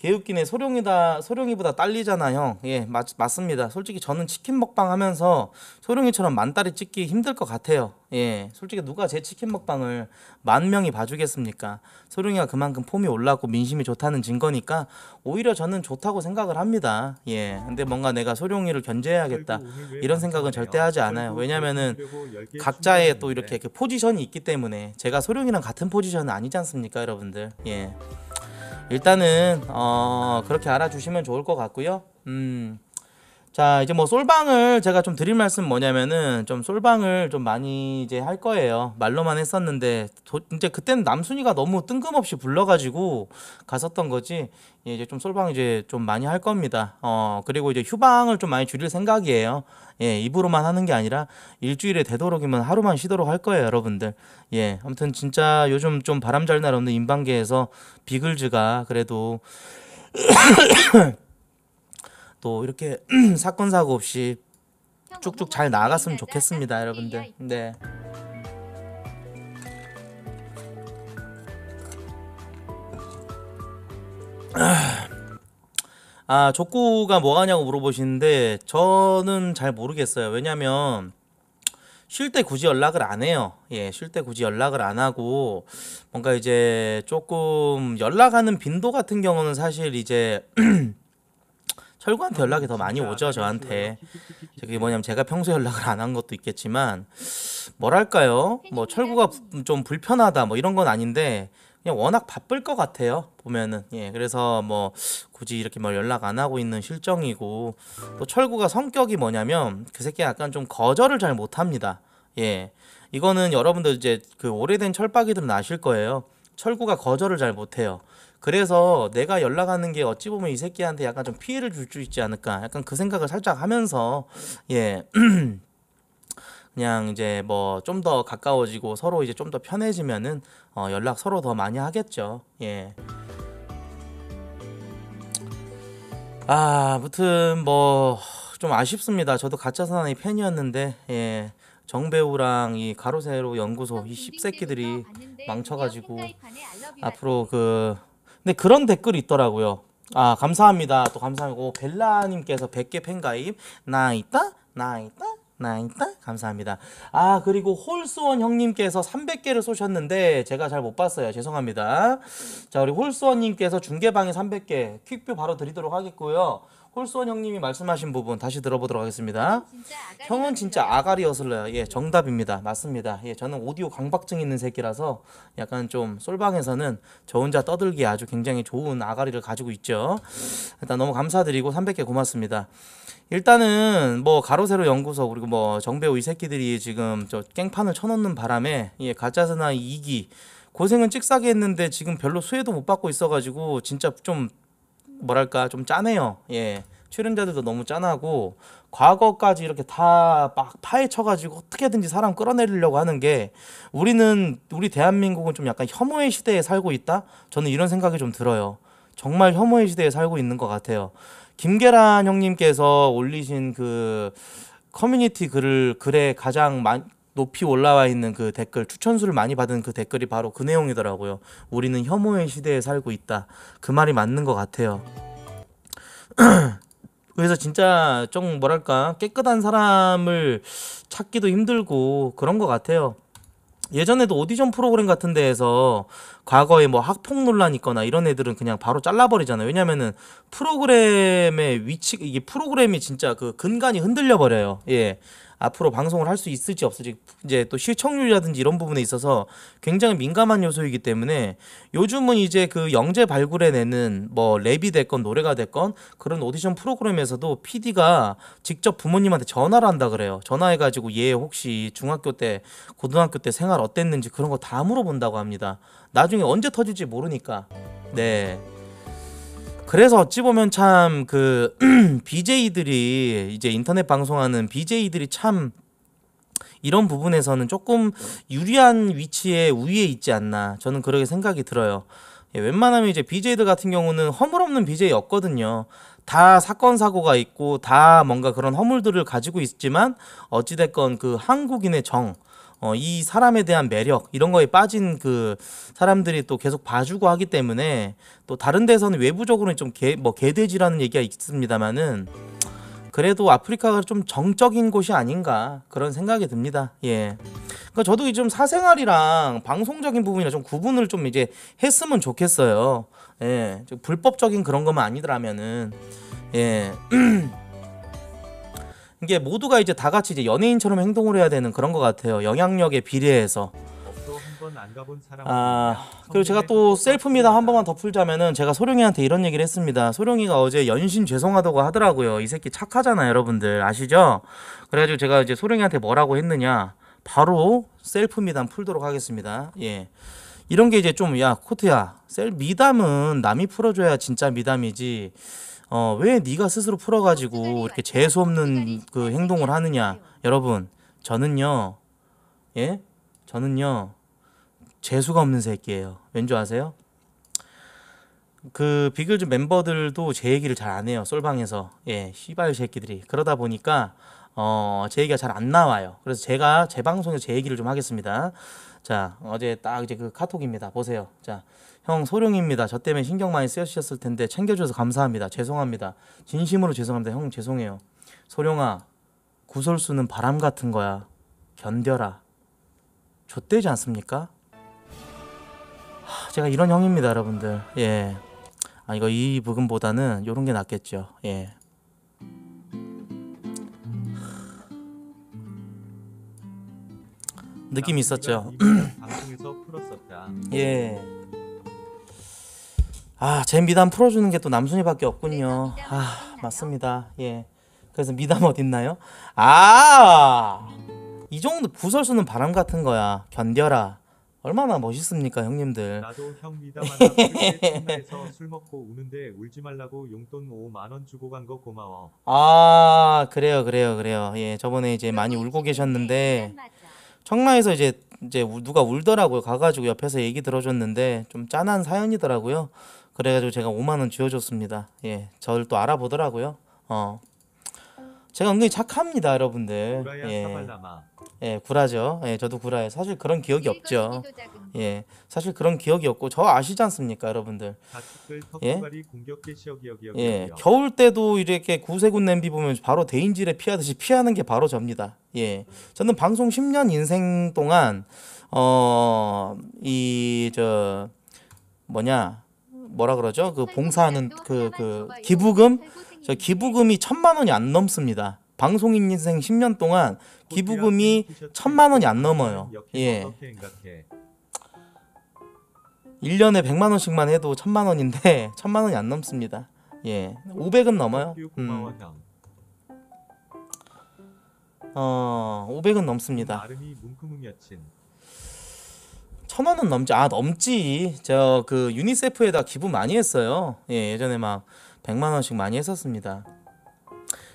개웃기네 소룡이다 소룡이보다 딸리잖아 형예 맞습니다 솔직히 저는 치킨 먹방 하면서 소룡이처럼 만다리 찍기 힘들 것 같아요 예 솔직히 누가 제 치킨 먹방을 만 명이 봐주겠습니까 소룡이가 그만큼 폼이 올랐고 민심이 좋다는 증거니까 오히려 저는 좋다고 생각을 합니다 예 근데 뭔가 내가 소룡이를 견제해야겠다 이런 생각은 절대 하지 않아요 왜냐면은 뭐 각자의 또 네. 이렇게 포지션이 있기 때문에 제가 소룡이랑 같은 포지션은 아니지 않습니까 여러분들 예 일단은 어, 그렇게 알아주시면 좋을 것 같고요. 음. 자, 이제 뭐 솔방을 제가 좀 드릴 말씀 뭐냐면은 좀 솔방을 좀 많이 이제 할 거예요. 말로만 했었는데 도, 이제 그때는 남순이가 너무 뜬금없이 불러가지고 갔었던 거지. 예, 이제 좀 솔방 이제 좀 많이 할 겁니다. 어, 그리고 이제 휴방을 좀 많이 줄일 생각이에요. 예, 입으로만 하는 게 아니라 일주일에 되도록이면 하루만 쉬도록 할 거예요, 여러분들. 예, 아무튼 진짜 요즘 좀 바람 잘 날 없는 인방계에서 비글즈가 그래도 또 이렇게 사건 사고 없이 쭉쭉 잘 나아갔으면 좋겠습니다 여러분들 네. 아 족구가 뭐하냐고 물어보시는데 저는 잘 모르겠어요 왜냐면 쉴 때 굳이 연락을 안 해요 예쉴 때 굳이 연락을 안 하고 뭔가 이제 조금 연락하는 빈도 같은 경우는 사실 이제 철구한테 음, 연락이 더 많이 오죠 저한테 그게 뭐냐면 제가 평소 연락을 안 한 것도 있겠지만 뭐랄까요 뭐 철구가 좀 불편하다 뭐 이런 건 아닌데 그냥 워낙 바쁠 것 같아요 보면은 예 그래서 뭐 굳이 이렇게 뭐 연락 안 하고 있는 실정이고 또 철구가 성격이 뭐냐면 그 새끼 약간 좀 거절을 잘 못합니다 예 이거는 여러분들 이제 그 오래된 철박이들은 아실 거예요 철구가 거절을 잘 못해요 그래서 내가 연락하는 게 어찌 보면 이 새끼한테 약간 좀 피해를 줄 수 있지 않을까 약간 그 생각을 살짝 하면서 예 그냥 이제 뭐 좀 더 가까워지고 서로 이제 좀 더 편해지면은 어 연락 서로 더 많이 하겠죠 예. 아, 무튼뭐 좀 아쉽습니다. 저도 가짜 사나이 팬이었는데 예. 정배우랑 이 가로세로 연구소 이 씹새끼들이 망쳐가지고 아, 앞으로 그 근데 그런 댓글이 있더라고요. 아 감사합니다. 또 감사하고 벨라님께서 100개 팬가입 나 있다 나 있다 나 있다 감사합니다. 아 그리고 홀수원 형님께서 300개를 쏘셨는데 제가 잘 못 봤어요. 죄송합니다. 자 우리 홀수원님께서 중계방에 300개 퀵뷰 바로 드리도록 하겠고요. 홀수원 형님이 말씀하신 부분 다시 들어보도록 하겠습니다. 아, 진짜 형은 진짜 아가리였을래요 예, 정답입니다. 맞습니다. 예, 저는 오디오 강박증 있는 새끼라서 약간 좀 솔방에서는 저 혼자 떠들기 아주 굉장히 좋은 아가리를 가지고 있죠. 일단 너무 감사드리고 300개 고맙습니다. 일단은 뭐 가로세로 연구소 그리고 뭐 정배우 이 새끼들이 지금 저 깽판을 쳐놓는 바람에 예, 가짜사나 이기 고생은 찍싸게 했는데 지금 별로 수혜도 못 받고 있어가지고 진짜 좀 뭐랄까 좀 짠해요. 예. 출연자들도 너무 짠하고 과거까지 이렇게 다 막 파헤쳐가지고 어떻게든지 사람 끌어내리려고 하는 게 우리는 우리 대한민국은 좀 약간 혐오의 시대에 살고 있다. 저는 이런 생각이 좀 들어요. 정말 혐오의 시대에 살고 있는 것 같아요. 김계란 형님께서 올리신 그 커뮤니티 글을 글에 가장 높이 올라와 있는 그 댓글 추천수를 많이 받은 그 댓글이 바로 그 내용이더라고요. 우리는 혐오의 시대에 살고 있다. 그 말이 맞는 것 같아요. 그래서 진짜 좀 뭐랄까 깨끗한 사람을 찾기도 힘들고 그런 것 같아요. 예전에도 오디션 프로그램 같은 데에서 과거에 뭐 학폭 논란 있거나 이런 애들은 그냥 바로 잘라버리잖아요. 왜냐면은 프로그램의 위치, 이게 프로그램이 진짜 그 근간이 흔들려 버려요. 예. 앞으로 방송을 할 수 있을지 없을지 이제 또 시청률이라든지 이런 부분에 있어서 굉장히 민감한 요소이기 때문에 요즘은 이제 그 영재 발굴해 내는 뭐 랩이 됐건 노래가 됐건 그런 오디션 프로그램에서도 PD가 직접 부모님한테 전화를 한다 그래요. 전화해 가지고 얘 혹시 중학교 때 고등학교 때 생활 어땠는지 그런 거 다 물어본다고 합니다. 나중에 언제 터질지 모르니까. 네. 그래서 어찌 보면 참 그 BJ들이 이제 인터넷 방송하는 BJ들이 참 이런 부분에서는 조금 유리한 위치에 우위에 있지 않나 저는 그렇게 생각이 들어요. 예, 웬만하면 이제 BJ들 같은 경우는 허물없는 BJ 였거든요다 사건 사고가 있고 다 뭔가 그런 허물들을 가지고 있지만 어찌됐건 그 한국인의 정 어, 이 사람에 대한 매력 이런 거에 빠진 그 사람들이 또 계속 봐주고 하기 때문에 또 다른 데서는 외부적으로는 좀개 뭐 개돼지라는 얘기가 있습니다만은 그래도 아프리카가 좀 정적인 곳이 아닌가 그런 생각이 듭니다. 예. 그러니까 저도 이제 좀 사생활이랑 방송적인 부분이나좀 구분을 좀 이제 했으면 좋겠어요. 예. 불법적인 그런 것만 아니더라면은 예. 이게 모두가 이제 다 같이 이제 연예인처럼 행동을 해야 되는 그런 것 같아요. 영향력에 비례해서. 아 그리고 제가 또 셀프입니다 한 번만 더 풀자면은 제가 소룡이한테 이런 얘기를 했습니다 소룡이가 어제 연신 죄송하다고 하더라고요 이 새끼 착하잖아 여러분들 아시죠 그래가지고 제가 이제 소룡이한테 뭐라고 했느냐 바로 셀프 미담 풀도록 하겠습니다 예 이런 게 이제 좀 야 코트야 셀 미담은 남이 풀어줘야 진짜 미담이지 어, 왜 네가 스스로 풀어가지고 이렇게 재수 없는 그 행동을 하느냐. 여러분, 저는요, 예? 저는요, 재수가 없는 새끼예요. 왠지 아세요? 그 비글즈 멤버들도 제 얘기를 잘 안 해요. 솔방에서. 예, 씨발 새끼들이. 그러다 보니까 어, 제 얘기가 잘 안 나와요. 그래서 제가 제 방송에서 제 얘기를 좀 하겠습니다. 자, 어제 딱 이제 그 카톡입니다. 보세요. 자, 형 소룡입니다. 저 때문에 신경 많이 쓰셨을 텐데 챙겨줘서 감사합니다. 죄송합니다. 진심으로 죄송합니다. 형 죄송해요. 소룡아 구설수는 바람 같은 거야. 견뎌라. 좆되지 않습니까? 하, 제가 이런 형입니다, 여러분들. 예. 아 이거 이 부분보다는 요런게 낫겠죠. 예. 느낌 있었죠. 아, 그러니까 방송에서 풀었었다. 예. 아, 제 미담 풀어주는 게 또 남순이밖에 네, 없군요. 아, 맞습니다. 예. 그래서 미담 어딨나요? 아! 이 정도 부설수는 바람 같은 거야. 견뎌라. 얼마나 멋있습니까, 형님들. 나도 형 미담 하나 그때 술 먹고 우는데 울지 말라고 용돈 5만 원 주고 간 거 고마워. 아, 그래요, 그래요, 그래요. 예, 저번에 이제 많이 네, 울고 네, 계셨는데 청라에서 이제 이제 누가 울더라고요. 가가지고 옆에서 얘기 들어줬는데 좀 짠한 사연이더라고요. 그래가지고 제가 5만원 쥐어줬습니다. 예, 저를 또 알아보더라고요. 어. 제가 은근히 착합니다, 여러분들. 구라야 예. 예, 구라죠. 예, 저도 구라예요. 사실 그런 기억이 없죠. 예, 사실 그런 기억이 없고 저 아시지 않습니까, 여러분들? 다 예? 예, 겨울 때도 이렇게 구세군 냄비 보면 바로 대인질에 피하듯이 피하는 게 바로 접니다. 예, 저는 방송 10년 인생 동안 어, 이 저 뭐냐 뭐라 그러죠? 그 봉사하는 그, 그 기부금 저 기부금이 천만 원이 안 넘습니다. 방송인 인생 10년 동안 기부금이 천만 원이 안 넘어요. 예. 1년에 100만 원씩만 해도 천만 원인데 천만 원이 안 넘습니다. 예. 500은 넘어요. 음. 음. 음. 어, 500은 넘습니다. 아름이 뭉크뭉 여친. 천 원은 넘지 아 넘지 저 그 유니세프에다 기부 많이 했어요 예 예전에 막 백만 원씩 많이 했었습니다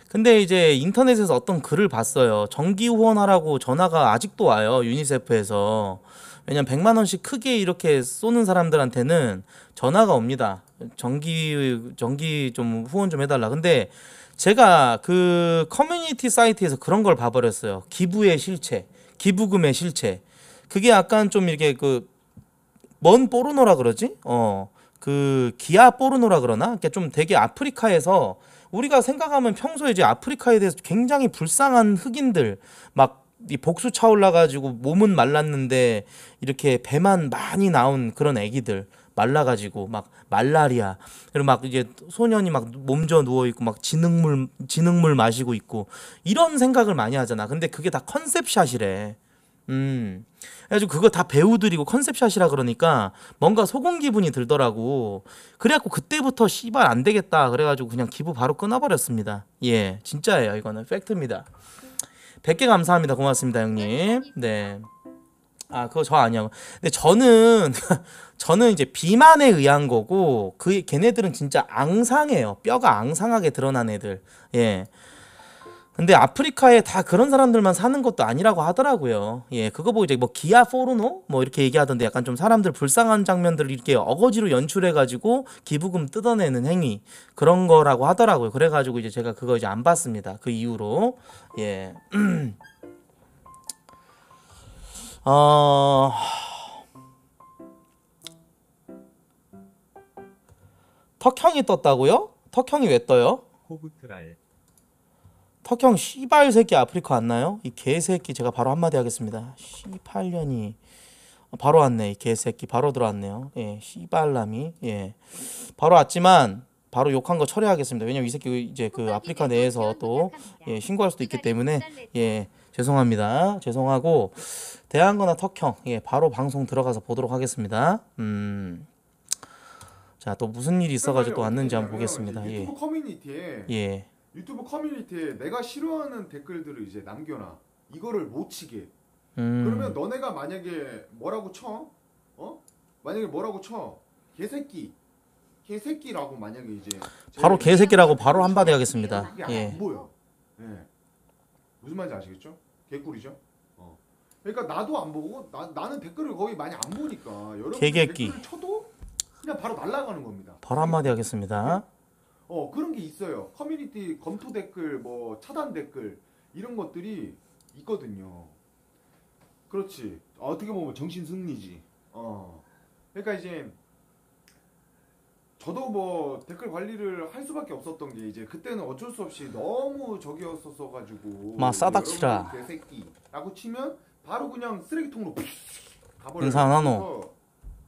근데 이제 인터넷에서 어떤 글을 봤어요 정기 후원하라고 전화가 아직도 와요 유니세프에서 왜냐면 백만 원씩 크게 이렇게 쏘는 사람들한테는 전화가 옵니다 정기 정기 좀 후원 좀 해달라 근데 제가 그 커뮤니티 사이트에서 그런 걸 봐버렸어요 기부의 실체 기부금의 실체 그게 약간 좀 이렇게 그먼 포르노라 그러지? 어. 그 기아 포르노라 그러나? 이게좀 그러니까 되게 아프리카에서 우리가 생각하면 평소에 이제 아프리카에 대해서 굉장히 불쌍한 흑인들 막 이 복수 차올라 가지고 몸은 말랐는데 이렇게 배만 많이 나온 그런 애기들 말라가지고 막 말라리아 그리고 막 이제 소년이 막 몸져 누워 있고 막 진흙물 진흙물 마시고 있고 이런 생각을 많이 하잖아. 근데 그게 다 컨셉샷이래. 음. 그래서 그거 다 배우들이고 컨셉샷이라 그러니까 뭔가 소공 기분이 들더라고. 그래갖고 그때부터 씨발 안 되겠다. 그래가지고 그냥 기부 바로 끊어버렸습니다. 예, 진짜예요. 이거는 팩트입니다. 100개 감사합니다. 고맙습니다, 형님. 네, 네. 아, 그거 저 아니야. 근데 저는 저는 이제 비만에 의한 거고 그 걔네들은 진짜 앙상해요. 뼈가 앙상하게 드러난 애들. 예. 근데 아프리카에 다 그런 사람들만 사는 것도 아니라고 하더라고요. 예, 그거 보고 이제 뭐 기아 포르노 뭐 이렇게 얘기하던데 약간 좀 사람들 불쌍한 장면들을 이렇게 어거지로 연출해가지고 기부금 뜯어내는 행위 그런 거라고 하더라고요. 그래가지고 이제 제가 그거 이제 안 봤습니다. 그 이후로 예. 어... 턱형이 떴다고요? 턱형이 왜 떠요? 호구트랄 턱형 씨발 새끼 아프리카 왔나요? 이 개새끼 제가 바로 한마디 하겠습니다. 18년이 바로 왔네. 이 개새끼 바로 들어왔네요. 예, 씨발남이. 예. 바로 왔지만 바로 욕한 거 처리하겠습니다. 왜냐면 이 새끼 그 이제 그 아프리카 내에서 또 예, 신고할 수도 있기 때문에 예, 죄송합니다. 죄송하고 대한거나 턱형 예, 바로 방송 들어가서 보도록 하겠습니다. 음. 자, 또 무슨 일이 있어 가지고 또 왔는지 네, 한번 보겠습니다. 예. 커뮤니티에 예. 유튜브 커뮤니티에 내가 싫어하는 댓글들을 이제 남겨놔. 이거를 못 치게. 음. 그러면 너네가 만약에 뭐라고 쳐? 어? 만약에 뭐라고 쳐? 개새끼. 개새끼라고 만약에 이제 바로 개새끼라고 바로 한마디 하겠습니다. 예. 안보 예. 무슨 말인지 아시겠죠? 개꿀이죠. 어. 그러니까 나도 안 보고 나, 나는 댓글을 거의 많이 안 보니까 여러분 개개끼. 댓글을 쳐도 그냥 바로 날아가는 겁니다. 바로 한마디 하겠습니다. 네. 어 그런 게 있어요. 커뮤니티 검토 댓글, 뭐 차단 댓글 이런 것들이 있거든요. 그렇지. 아, 어떻게 보면 정신 승리지. 어. 그러니까 이제 저도 뭐 댓글 관리를 할 수밖에 없었던 게 이제 그때는 어쩔 수 없이 너무 저기였었어 가지고 막 싸닥치라 개새끼라고 치면 바로 그냥 쓰레기통으로 가버려. 인사나노.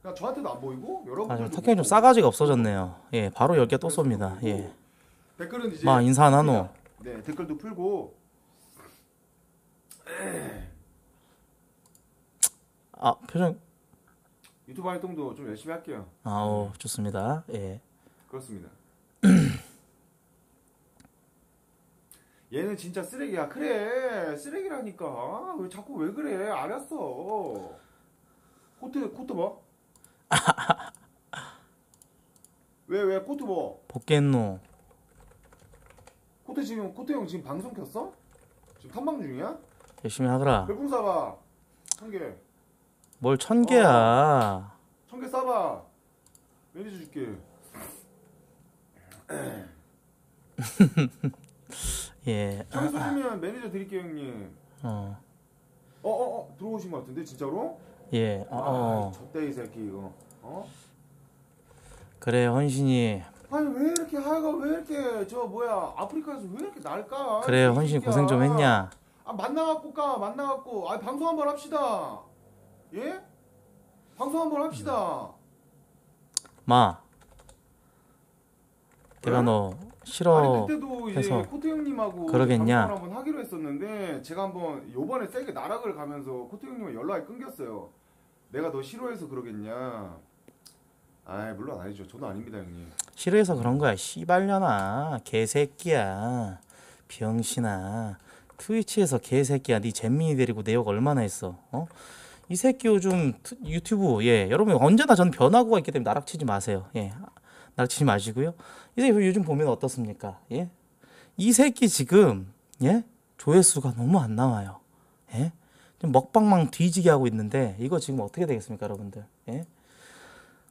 그 저한테도 안 보이고 여러분들 아, 타켓이 좀 싸가지가 없어졌네요. 예, 바로 10개 또 쏩니다. 예. 뭐 댓글은 이제 마 인사 나노. 네, 네, 댓글도 풀고 아, 표정 유튜브 활동도 좀 열심히 할게요. 아우, 네. 좋습니다. 예. 그렇습니다. 얘는 진짜 쓰레기야. 그래, 쓰레기라니까. 왜 자꾸 왜 그래? 알았어. 코트 코트 봐. 뭐? 왜왜 코트 뭐? 벗겠노 코트 지금 코트 형 지금 방송 켰어? 지금 탐방 중이야? 열심히 하더라 별풍 쏴봐 한 개. 뭘 천 개야 어. 천개 쏴봐. 매니저 줄게. 예천개 쏘시면 매니저 드릴게요 형님. 어. 어어어 어, 어. 들어오신 것 같은데 진짜로? 예 어, 아, 어. 저때 이 새끼 이거. 어? 그래 헌신이 아니 왜 이렇게 하여가 왜 이렇게 저 뭐야 아프리카에서 왜 이렇게 날까? 그래 헌신이 고생 좀 했냐? 아 만나갖고 까 만나갖고 아 방송 한번 합시다 예? 방송 한번 합시다 마 내가 네? 너 싫어 아니 그때도 이제 코트 형님하고 그러겠냐? 방송을 한번 하기로 했었는데 제가 한번 요번에 세게 나락을 가면서 코트 형님은 연락이 끊겼어요 내가 너 싫어해서 그러겠냐 아 물론 아니죠. 저도 아닙니다 형님. 싫어해서 그런 거야. 씨발년아 개새끼야 병신아 트위치에서 개새끼야 네 잼민이 데리고 내욕 얼마나 했어? 어? 이 새끼 요즘 트, 유튜브 예 여러분 언제나 전 변화구가 있기 때문에 나락치지 마세요. 예 나락치지 마시고요. 이 새끼 요즘 보면 어떻습니까? 예? 이 새끼 지금 예 조회수가 너무 안 나와요. 예? 지금 먹방망 뒤지게 하고 있는데 이거 지금 어떻게 되겠습니까 여러분들? 예?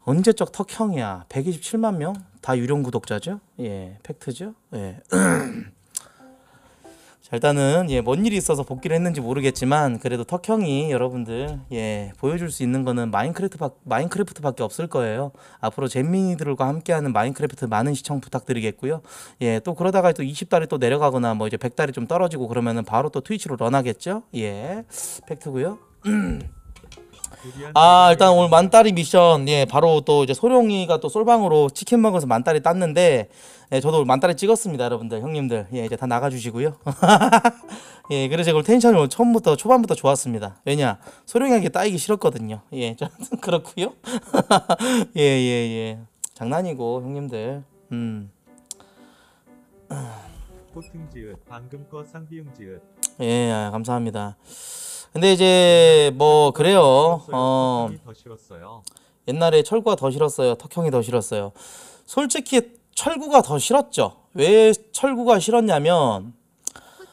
언제적 턱형이야. 127만 명? 다 유령 구독자죠? 예, 팩트죠? 예. 자, 일단은 예, 뭔 일이 있어서 복귀를 했는지 모르겠지만 그래도 턱형이 여러분들 예, 보여줄 수 있는 거는 마인크래프트 바, 마인크래프트밖에 없을 거예요. 앞으로 잼민이들과 함께하는 마인크래프트 많은 시청 부탁드리겠고요. 예, 또 그러다가 또 20달이 또 내려가거나 뭐 이제 100달이 좀 떨어지고 그러면은 바로 또 트위치로 런하겠죠? 예. 팩트고요. 아 일단 오늘 만다리 미션 예 바로 또 이제 소룡이가 또 솔방으로 치킨 먹어서 만다리 땄는데 예, 저도 만다리 찍었습니다 여러분들 형님들 예 이제 다 나가주시고요 예 그래서 오늘 텐션이 오늘 처음부터 초반부터 좋았습니다 왜냐 소룡이한테 따이기 싫었거든요 예 그렇고요 예 예, 예. 장난이고 형님들 음 꽃등지읒 방금 거 상비용지읒 예 아, 감사합니다 근데 이제 뭐 그래요. 어 옛날에 철구가 더 싫었어요. 턱형이 더 싫었어요. 솔직히 철구가 더 싫었죠. 왜 철구가 싫었냐면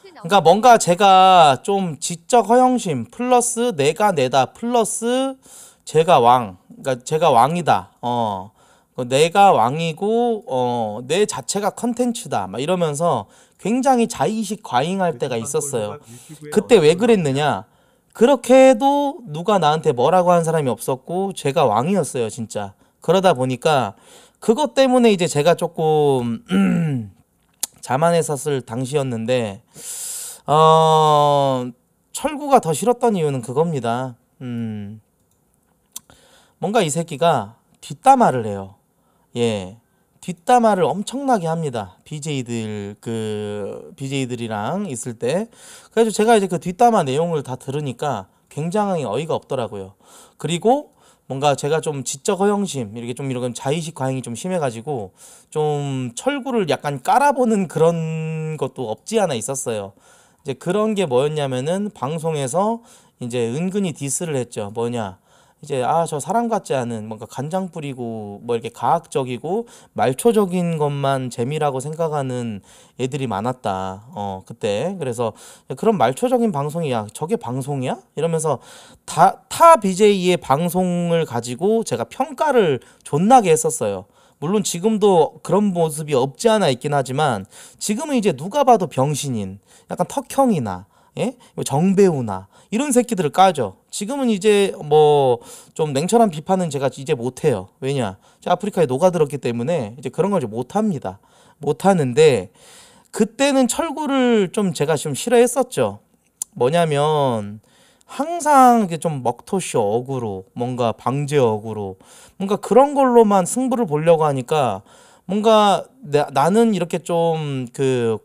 그러니까 뭔가 제가 좀 지적 허영심 플러스 내가 내다 플러스 제가 왕 그러니까 제가 왕이다. 어. 그 내가 왕이고 어, 내 자체가 컨텐츠다 막 이러면서 굉장히 자의식 과잉할 때가 있었어요. 그때 왜 그랬느냐? 그렇게 해도 누가 나한테 뭐라고 한 사람이 없었고 제가 왕이었어요 진짜 그러다 보니까 그것 때문에 이제 제가 조금 자만했었을 당시였는데 어, 철구가 더 싫었던 이유는 그겁니다 음, 뭔가 이 새끼가 뒷담화를 해요 예 뒷담화를 엄청나게 합니다. BJ들 그 BJ들이랑 있을 때 그래서 제가 이제 그 뒷담화 내용을 다 들으니까 굉장히 어이가 없더라고요. 그리고 뭔가 제가 좀 지적 허영심 이렇게 좀 이런 자의식 과잉이 좀 심해가지고 좀 철구를 약간 깔아보는 그런 것도 없지 않아 있었어요. 이제 그런 게 뭐였냐면은 방송에서 이제 은근히 디스를 했죠. 뭐냐 이제 아 저 사람 같지 않은 뭔가 간장 뿌리고 뭐 이렇게 과학적이고 말초적인 것만 재미라고 생각하는 애들이 많았다. 어 그때 그래서 그런 말초적인 방송이야. 저게 방송이야? 이러면서 다 타 BJ의 방송을 가지고 제가 평가를 존나게 했었어요. 물론 지금도 그런 모습이 없지 않아 있긴 하지만 지금은 이제 누가 봐도 병신인 약간 턱형이나 예? 뭐 정배우나 이런 새끼들을 까죠. 지금은 이제 뭐 좀 냉철한 비판은 제가 이제 못해요. 왜냐? 아프리카에 녹아들었기 때문에 이제 그런 걸 못합니다. 못하는데 그때는 철구를 좀 제가 좀 싫어했었죠. 뭐냐면 항상 이게 좀 먹토쇼 억으로 뭔가 방제 억으로 뭔가 그런 걸로만 승부를 보려고 하니까 뭔가 나, 나는 이렇게 좀그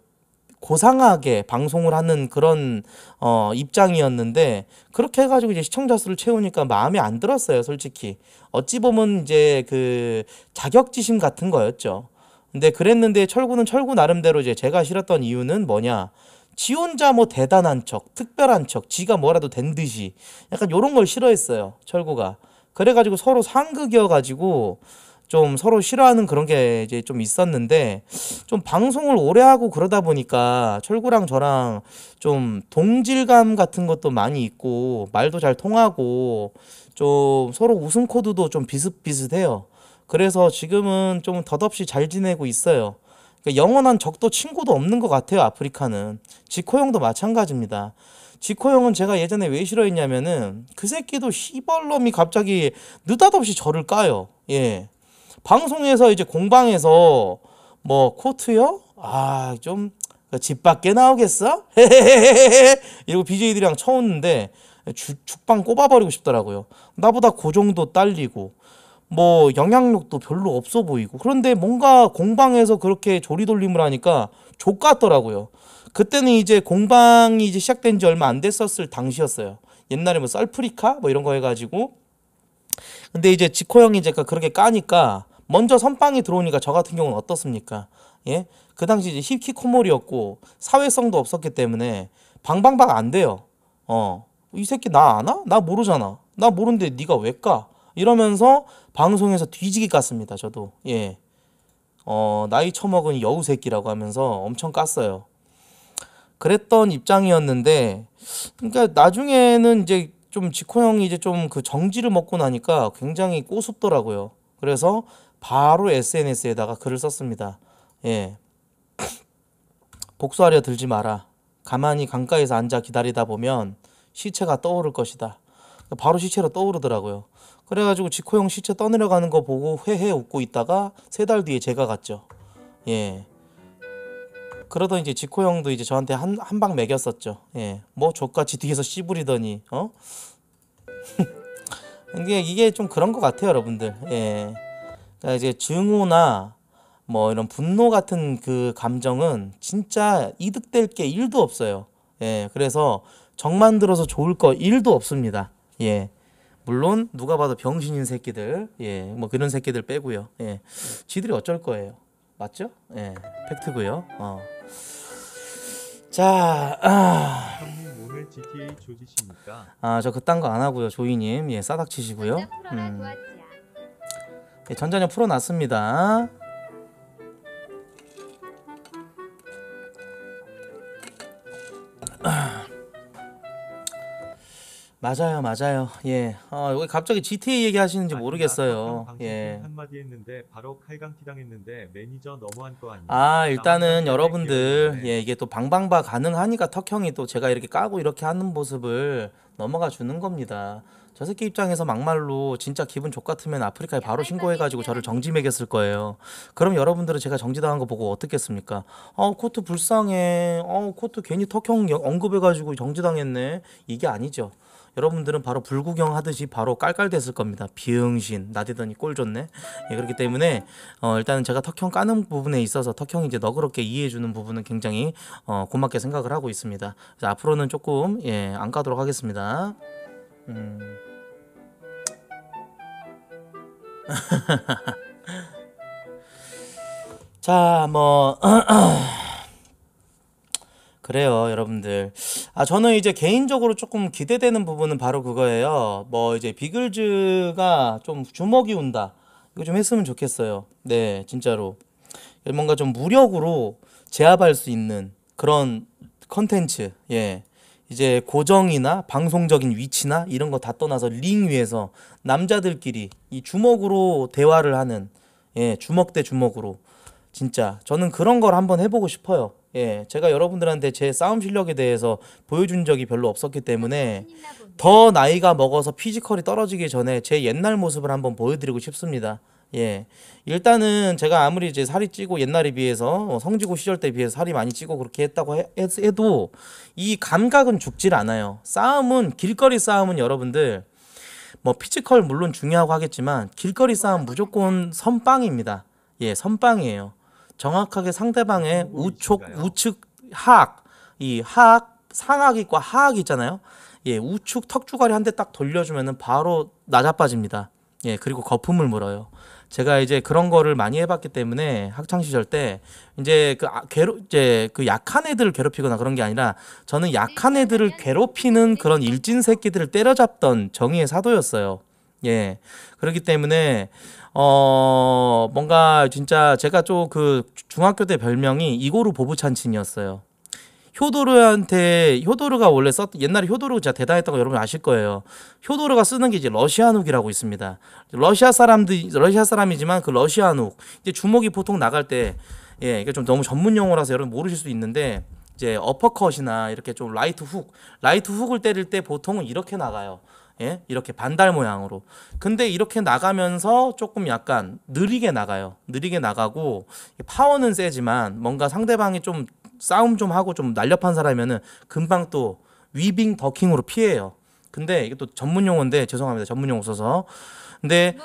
고상하게 방송을 하는 그런 어 입장이었는데 그렇게 해가지고 이제 시청자 수를 채우니까 마음에 안 들었어요 솔직히 어찌 보면 이제 그 자격지심 같은 거였죠 근데 그랬는데 철구는 철구 나름대로 이제 제가 싫었던 이유는 뭐냐 지 혼자 뭐 대단한 척 특별한 척 지가 뭐라도 된 듯이 약간 요런 걸 싫어했어요 철구가 그래가지고 서로 상극이어가지고 좀 서로 싫어하는 그런 게 이제 좀 있었는데 좀 방송을 오래 하고 그러다 보니까 철구랑 저랑 좀 동질감 같은 것도 많이 있고 말도 잘 통하고 좀 서로 웃음 코드도 좀 비슷비슷해요. 그래서 지금은 좀 덧없이 잘 지내고 있어요. 그러니까 영원한 적도 친구도 없는 것 같아요. 아프리카는 지코 형도 마찬가지입니다. 지코 형은 제가 예전에 왜 싫어했냐면은 그 새끼도 시벌놈이 갑자기 느닷없이 저를 까요. 예. 방송에서 이제 공방에서 뭐 코트요? 아 좀 집 밖에 나오겠어? 헤헤헤헤헤 이러고 BJ들이랑 쳐오는데 주, 죽방 꼽아버리고 싶더라고요. 나보다 그 정도 딸리고 뭐 영향력도 별로 없어 보이고 그런데 뭔가 공방에서 그렇게 조리돌림을 하니까 족 같더라고요. 그때는 이제 공방이 이제 시작된 지 얼마 안 됐었을 당시였어요. 옛날에 뭐 썰프리카 뭐 이런 거 해가지고 근데 이제 지코 형이 이제 그렇게 까니까 먼저 선빵이 들어오니까 저 같은 경우는 어떻습니까? 예? 그 당시 이제 힙키 코몰이었고 사회성도 없었기 때문에 방방박 안 돼요. 어. 이 새끼 나 아나? 나 모르잖아. 나 모르는데 네가 왜 까? 이러면서 방송에서 뒤지게 깠습니다. 저도. 예. 어, 나이 처먹은 여우 새끼라고 하면서 엄청 깠어요. 그랬던 입장이었는데 그러니까 나중에는 이제 좀 지코 형이 이제 좀 그 정지를 먹고 나니까 굉장히 꼬숩더라고요. 그래서 바로 SNS에다가 글을 썼습니다. 예. 복수하려 들지 마라. 가만히 강가에서 앉아 기다리다 보면 시체가 떠오를 것이다. 바로 시체로 떠오르더라고요. 그래가지고 지코형 시체 떠내려가는 거 보고 헤헤 웃고 있다가 세달 뒤에 제가 갔죠. 예. 그러던 이제 지코 형도 이제 저한테 한 한방 매겼었죠. 예. 뭐 족같이 뒤에서 씨부리더니 어? 근데 이게 좀 그런 것 같아요, 여러분들. 예. 그러니까 이제 증오나 뭐 이런 분노 같은 그 감정은 진짜 이득될 게 1도 없어요. 예, 그래서 정만 들어서 좋을 거 1도 없습니다. 예. 물론 누가 봐도 병신인 새끼들, 예, 뭐 그런 새끼들 빼고요. 예. 지들이 어쩔 거예요. 맞죠? 예. 팩트고요. 어. 자, 아, 형님 오늘 GTA 조지십니까? 아, 저 그딴 거 안 하고요. 조이님. 예, 싸닥 치시고요. 아, 음. 예, 전자녀 풀어놨습니다 맞아요, 맞아요. 예. 아, 여기 갑자기 GTA 얘기하시는지 모르겠어요. 예. 한마디 했는데 바로 칼강티 당했는데 매니저 너무한 거 아니에요? 아, 일단은 여러분들 예, 이게 또 방방바 가능하니까 턱형이 또 제가 이렇게 까고 이렇게 하는 모습을 넘어가 주는 겁니다. 저 새끼 입장에서 막말로 진짜 기분 좋 같으면 아프리카에 바로 신고해가지고 저를 정지 매겼을 거예요. 그럼 여러분들은 제가 정지당한 거 보고 어떻겠습니까? 어 코트 불쌍해. 어 코트 괜히 턱형 언급해가지고 정지당했네. 이게 아니죠. 여러분들은 바로 불구경 하듯이 바로 깔깔댔을 겁니다. 비응신 나대더니 꼴 좋네. 예, 그렇기 때문에 어, 일단은 제가 턱형 까는 부분에 있어서 턱형이 제 너그럽게 이해해주는 부분은 굉장히 어, 고맙게 생각을 하고 있습니다. 그래서 앞으로는 조금 예, 안 까도록 하겠습니다. 음. 자, 뭐 그래요, 여러분들. 아, 저는 이제 개인적으로 조금 기대되는 부분은 바로 그거예요. 뭐 이제 비글즈가 좀 주먹이 온다 이거 좀 했으면 좋겠어요. 네, 진짜로. 뭔가 좀 무력으로 제압할 수 있는 그런 컨텐츠. 예. 이제 고정이나 방송적인 위치나 이런 거 다 떠나서 링 위에서 남자들끼리 이 주먹으로 대화를 하는 예, 주먹 대 주먹으로 진짜 저는 그런 걸 한번 해보고 싶어요. 예, 제가 여러분들한테 제 싸움 실력에 대해서 보여준 적이 별로 없었기 때문에 더 나이가 먹어서 피지컬이 떨어지기 전에 제 옛날 모습을 한번 보여드리고 싶습니다. 예. 일단은 제가 아무리 이제 살이 찌고 옛날에 비해서 뭐 성지고 시절 때 비해서 살이 많이 찌고 그렇게 했다고 해, 도이 감각은 죽질 않아요. 싸움은 길거리 싸움은 여러분들 뭐 피지컬 물론 중요하고 하겠지만 길거리 싸움 무조건 선빵입니다. 예, 선빵이에요. 정확하게 상대방의 음, 뭐 우측 우측 하악 이 하악 상악이과 하악이 있잖아요. 예, 우측 턱주가이한대 딱 돌려주면은 바로 나자빠집니다. 예, 그리고 거품을 물어요. 제가 이제 그런 거를 많이 해봤기 때문에 학창 시절 때 이제 그 아, 괴롭 이제 그 약한 애들을 괴롭히거나 그런 게 아니라 저는 약한 네, 애들을 괴롭히는 그런 일진 새끼들을 때려잡던 정의의 사도였어요. 예. 그렇기 때문에 어 뭔가 진짜 제가 좀 그 중학교 때 별명이 이고루 보부찬친이었어요. 효도르한테 효도르가 원래 썼 옛날에 효도르가 진짜 대단했던 거 여러분 아실 거예요. 효도르가 쓰는 게 이제 러시아눅이라고 있습니다. 러시아 사람들 러시아 사람이지만 그 러시아눅 이제 주먹이 보통 나갈 때 예, 이게 좀 너무 전문 용어라서 여러분 모르실 수 있는데 이제 어퍼컷이나 이렇게 좀 라이트 훅, 라이트 훅을 때릴 때 보통은 이렇게 나가요. 예? 이렇게 반달 모양으로. 근데 이렇게 나가면서 조금 약간 느리게 나가요. 느리게 나가고 파워는 세지만 뭔가 상대방이 좀 싸움 좀 하고 좀 날렵한 사람이면은 금방 또 위빙 더킹으로 피해요. 근데 이게 또 전문 용어인데 죄송합니다. 전문 용어 써서. 근데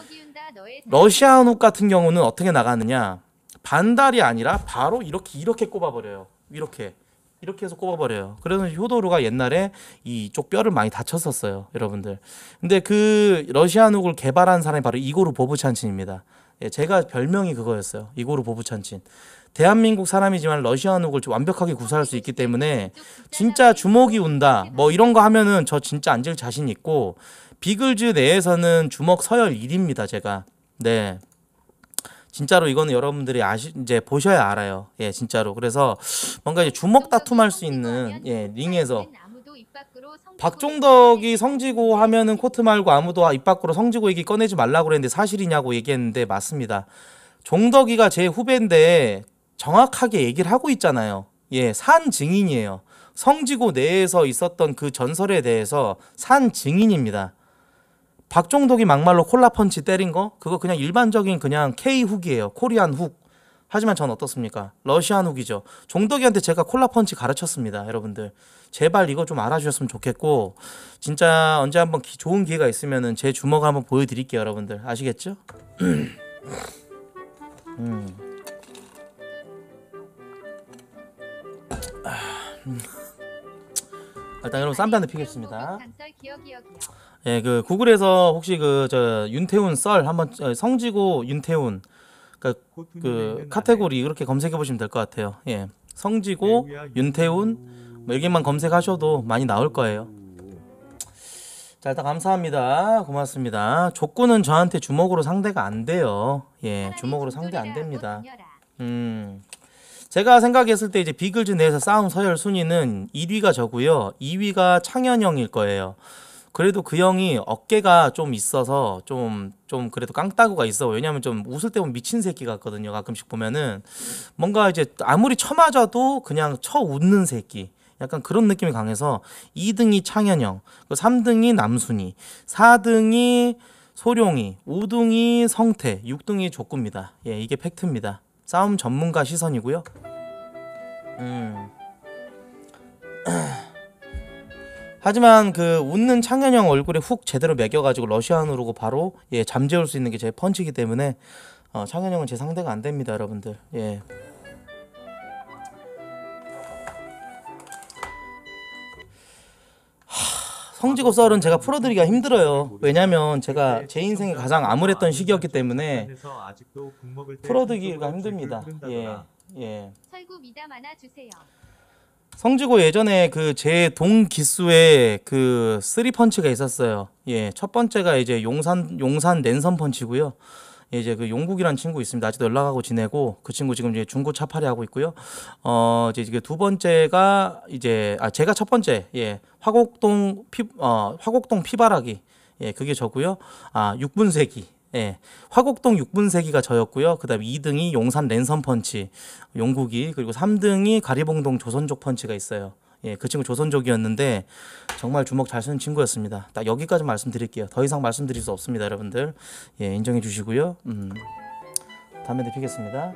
러시아노 같은 경우는 어떻게 나가느냐? 반달이 아니라 바로 이렇게 이렇게 꼽아버려요. 이렇게 이렇게 해서 꼽아버려요. 그래서 효도르가 옛날에 이쪽 뼈를 많이 다쳤었어요, 여러분들. 근데 그러시아노를 개발한 사람이 바로 이고르 보부찬친입니다 예, 제가 별명이 그거였어요. 이고르 보부찬친 대한민국 사람이지만 러시아 녹을 완벽하게 구사할 수 있기 때문에 진짜 주먹이 운다 뭐 이런 거 하면은 저 진짜 앉을 자신 있고 비글즈 내에서는 주먹 서열 1입니다 위 제가 네 진짜로 이거는 여러분들이 아시 이제 보셔야 알아요 예 진짜로 그래서 뭔가 이제 주먹 다툼할 수 있는 예 링에서 박종덕이 성지고 하면은 코트 말고 아무도 입 밖으로 성지고 얘기 꺼내지 말라고 그랬는데 사실이냐고 얘기했는데 맞습니다. 종덕이가 제 후배인데 정확하게 얘기를 하고 있잖아요. 예, 산 증인이에요. 성지고 내에서 있었던 그 전설에 대해서 산 증인입니다. 박종덕이 막말로 콜라펀치 때린 거 그거 그냥 일반적인 그냥 K 훅이에요. 코리안 훅. 하지만 전 어떻습니까? 러시안 훅이죠. 종덕이한테 제가 콜라펀치 가르쳤습니다. 여러분들. 제발 이거 좀 알아주셨으면 좋겠고 진짜 언제 한번 기, 좋은 기회가 있으면은 제 주먹을 한번 보여드릴게요. 여러분들. 아시겠죠? 음. 음. 아, 음. 일단 여러분 쌈배 한대 피겠습니다. 어, 예, 그 구글에서 혹시 그 저 윤태훈 썰 한번 어, 성지고 윤태훈 그그 그러니까 카테고리 이렇게 검색해 보시면 될 것 같아요. 예, 성지고 윤태훈 뭐 여기만 검색하셔도 많이 나올 거예요. 자, 일단 감사합니다. 고맙습니다. 족구는 저한테 주먹으로 상대가 안 돼요. 예, 주먹으로 상대 안 됩니다. 음. 제가 생각했을 때 이제 비글즈 내에서 싸움 서열 순위는 1위가 저고요. 2위가 창현형일 거예요. 그래도 그 형이 어깨가 좀 있어서 좀, 좀 그래도 깡따구가 있어. 왜냐면 좀 웃을 때 보면 미친 새끼 같거든요. 가끔씩 보면은. 뭔가 이제 아무리 쳐맞아도 그냥 쳐 웃는 새끼. 약간 그런 느낌이 강해서 2등이 창현형, 3등이 그 남순이, 4등이 소룡이, 5등이 성태, 6등이 조구입니다 예, 이게 팩트입니다. 싸움 전문가 시선이고요. 음. 하지만 그 웃는 창현형 얼굴에 훅 제대로 매겨가지고 러시안으로 바로 예 잠재울 수 있는 게 제펀치기 때문에 어, 창현형은 제 상대가 안 됩니다, 여러분들. 예. 성지고 썰은 제가 풀어드리기가 힘들어요. 왜냐면 제가 네, 제 인생에 가장 암울했던 시기였기 때문에 풀어드리기가 힘듭니다. 예, 예. 성지고 예전에 그 제 동기수에 그 쓰리 펀치가 있었어요. 예, 첫 번째가 이제 용산 용산 랜선 펀치고요. 예, 이제 그 용국이라는 친구 있습니다. 아직도 연락하고 지내고 그 친구 지금 이제 중고 차파리 하고 있고요. 어 이제 두 번째가 이제 아 제가 첫 번째 예 화곡동 피, 어, 화곡동 피바라기. 예, 그게 저고요. 아, 6분세기. 예, 화곡동 6분세기가 저였고요. 그 다음에 2등이 용산 랜선 펀치, 용국이, 그리고 3등이 가리봉동 조선족 펀치가 있어요. 예, 그 친구 조선족이었는데 정말 주먹 잘 쓰는 친구였습니다. 딱 여기까지 말씀드릴게요. 더 이상 말씀드릴 수 없습니다, 여러분들. 예, 인정해 주시고요. 음, 담배 대피겠습니다.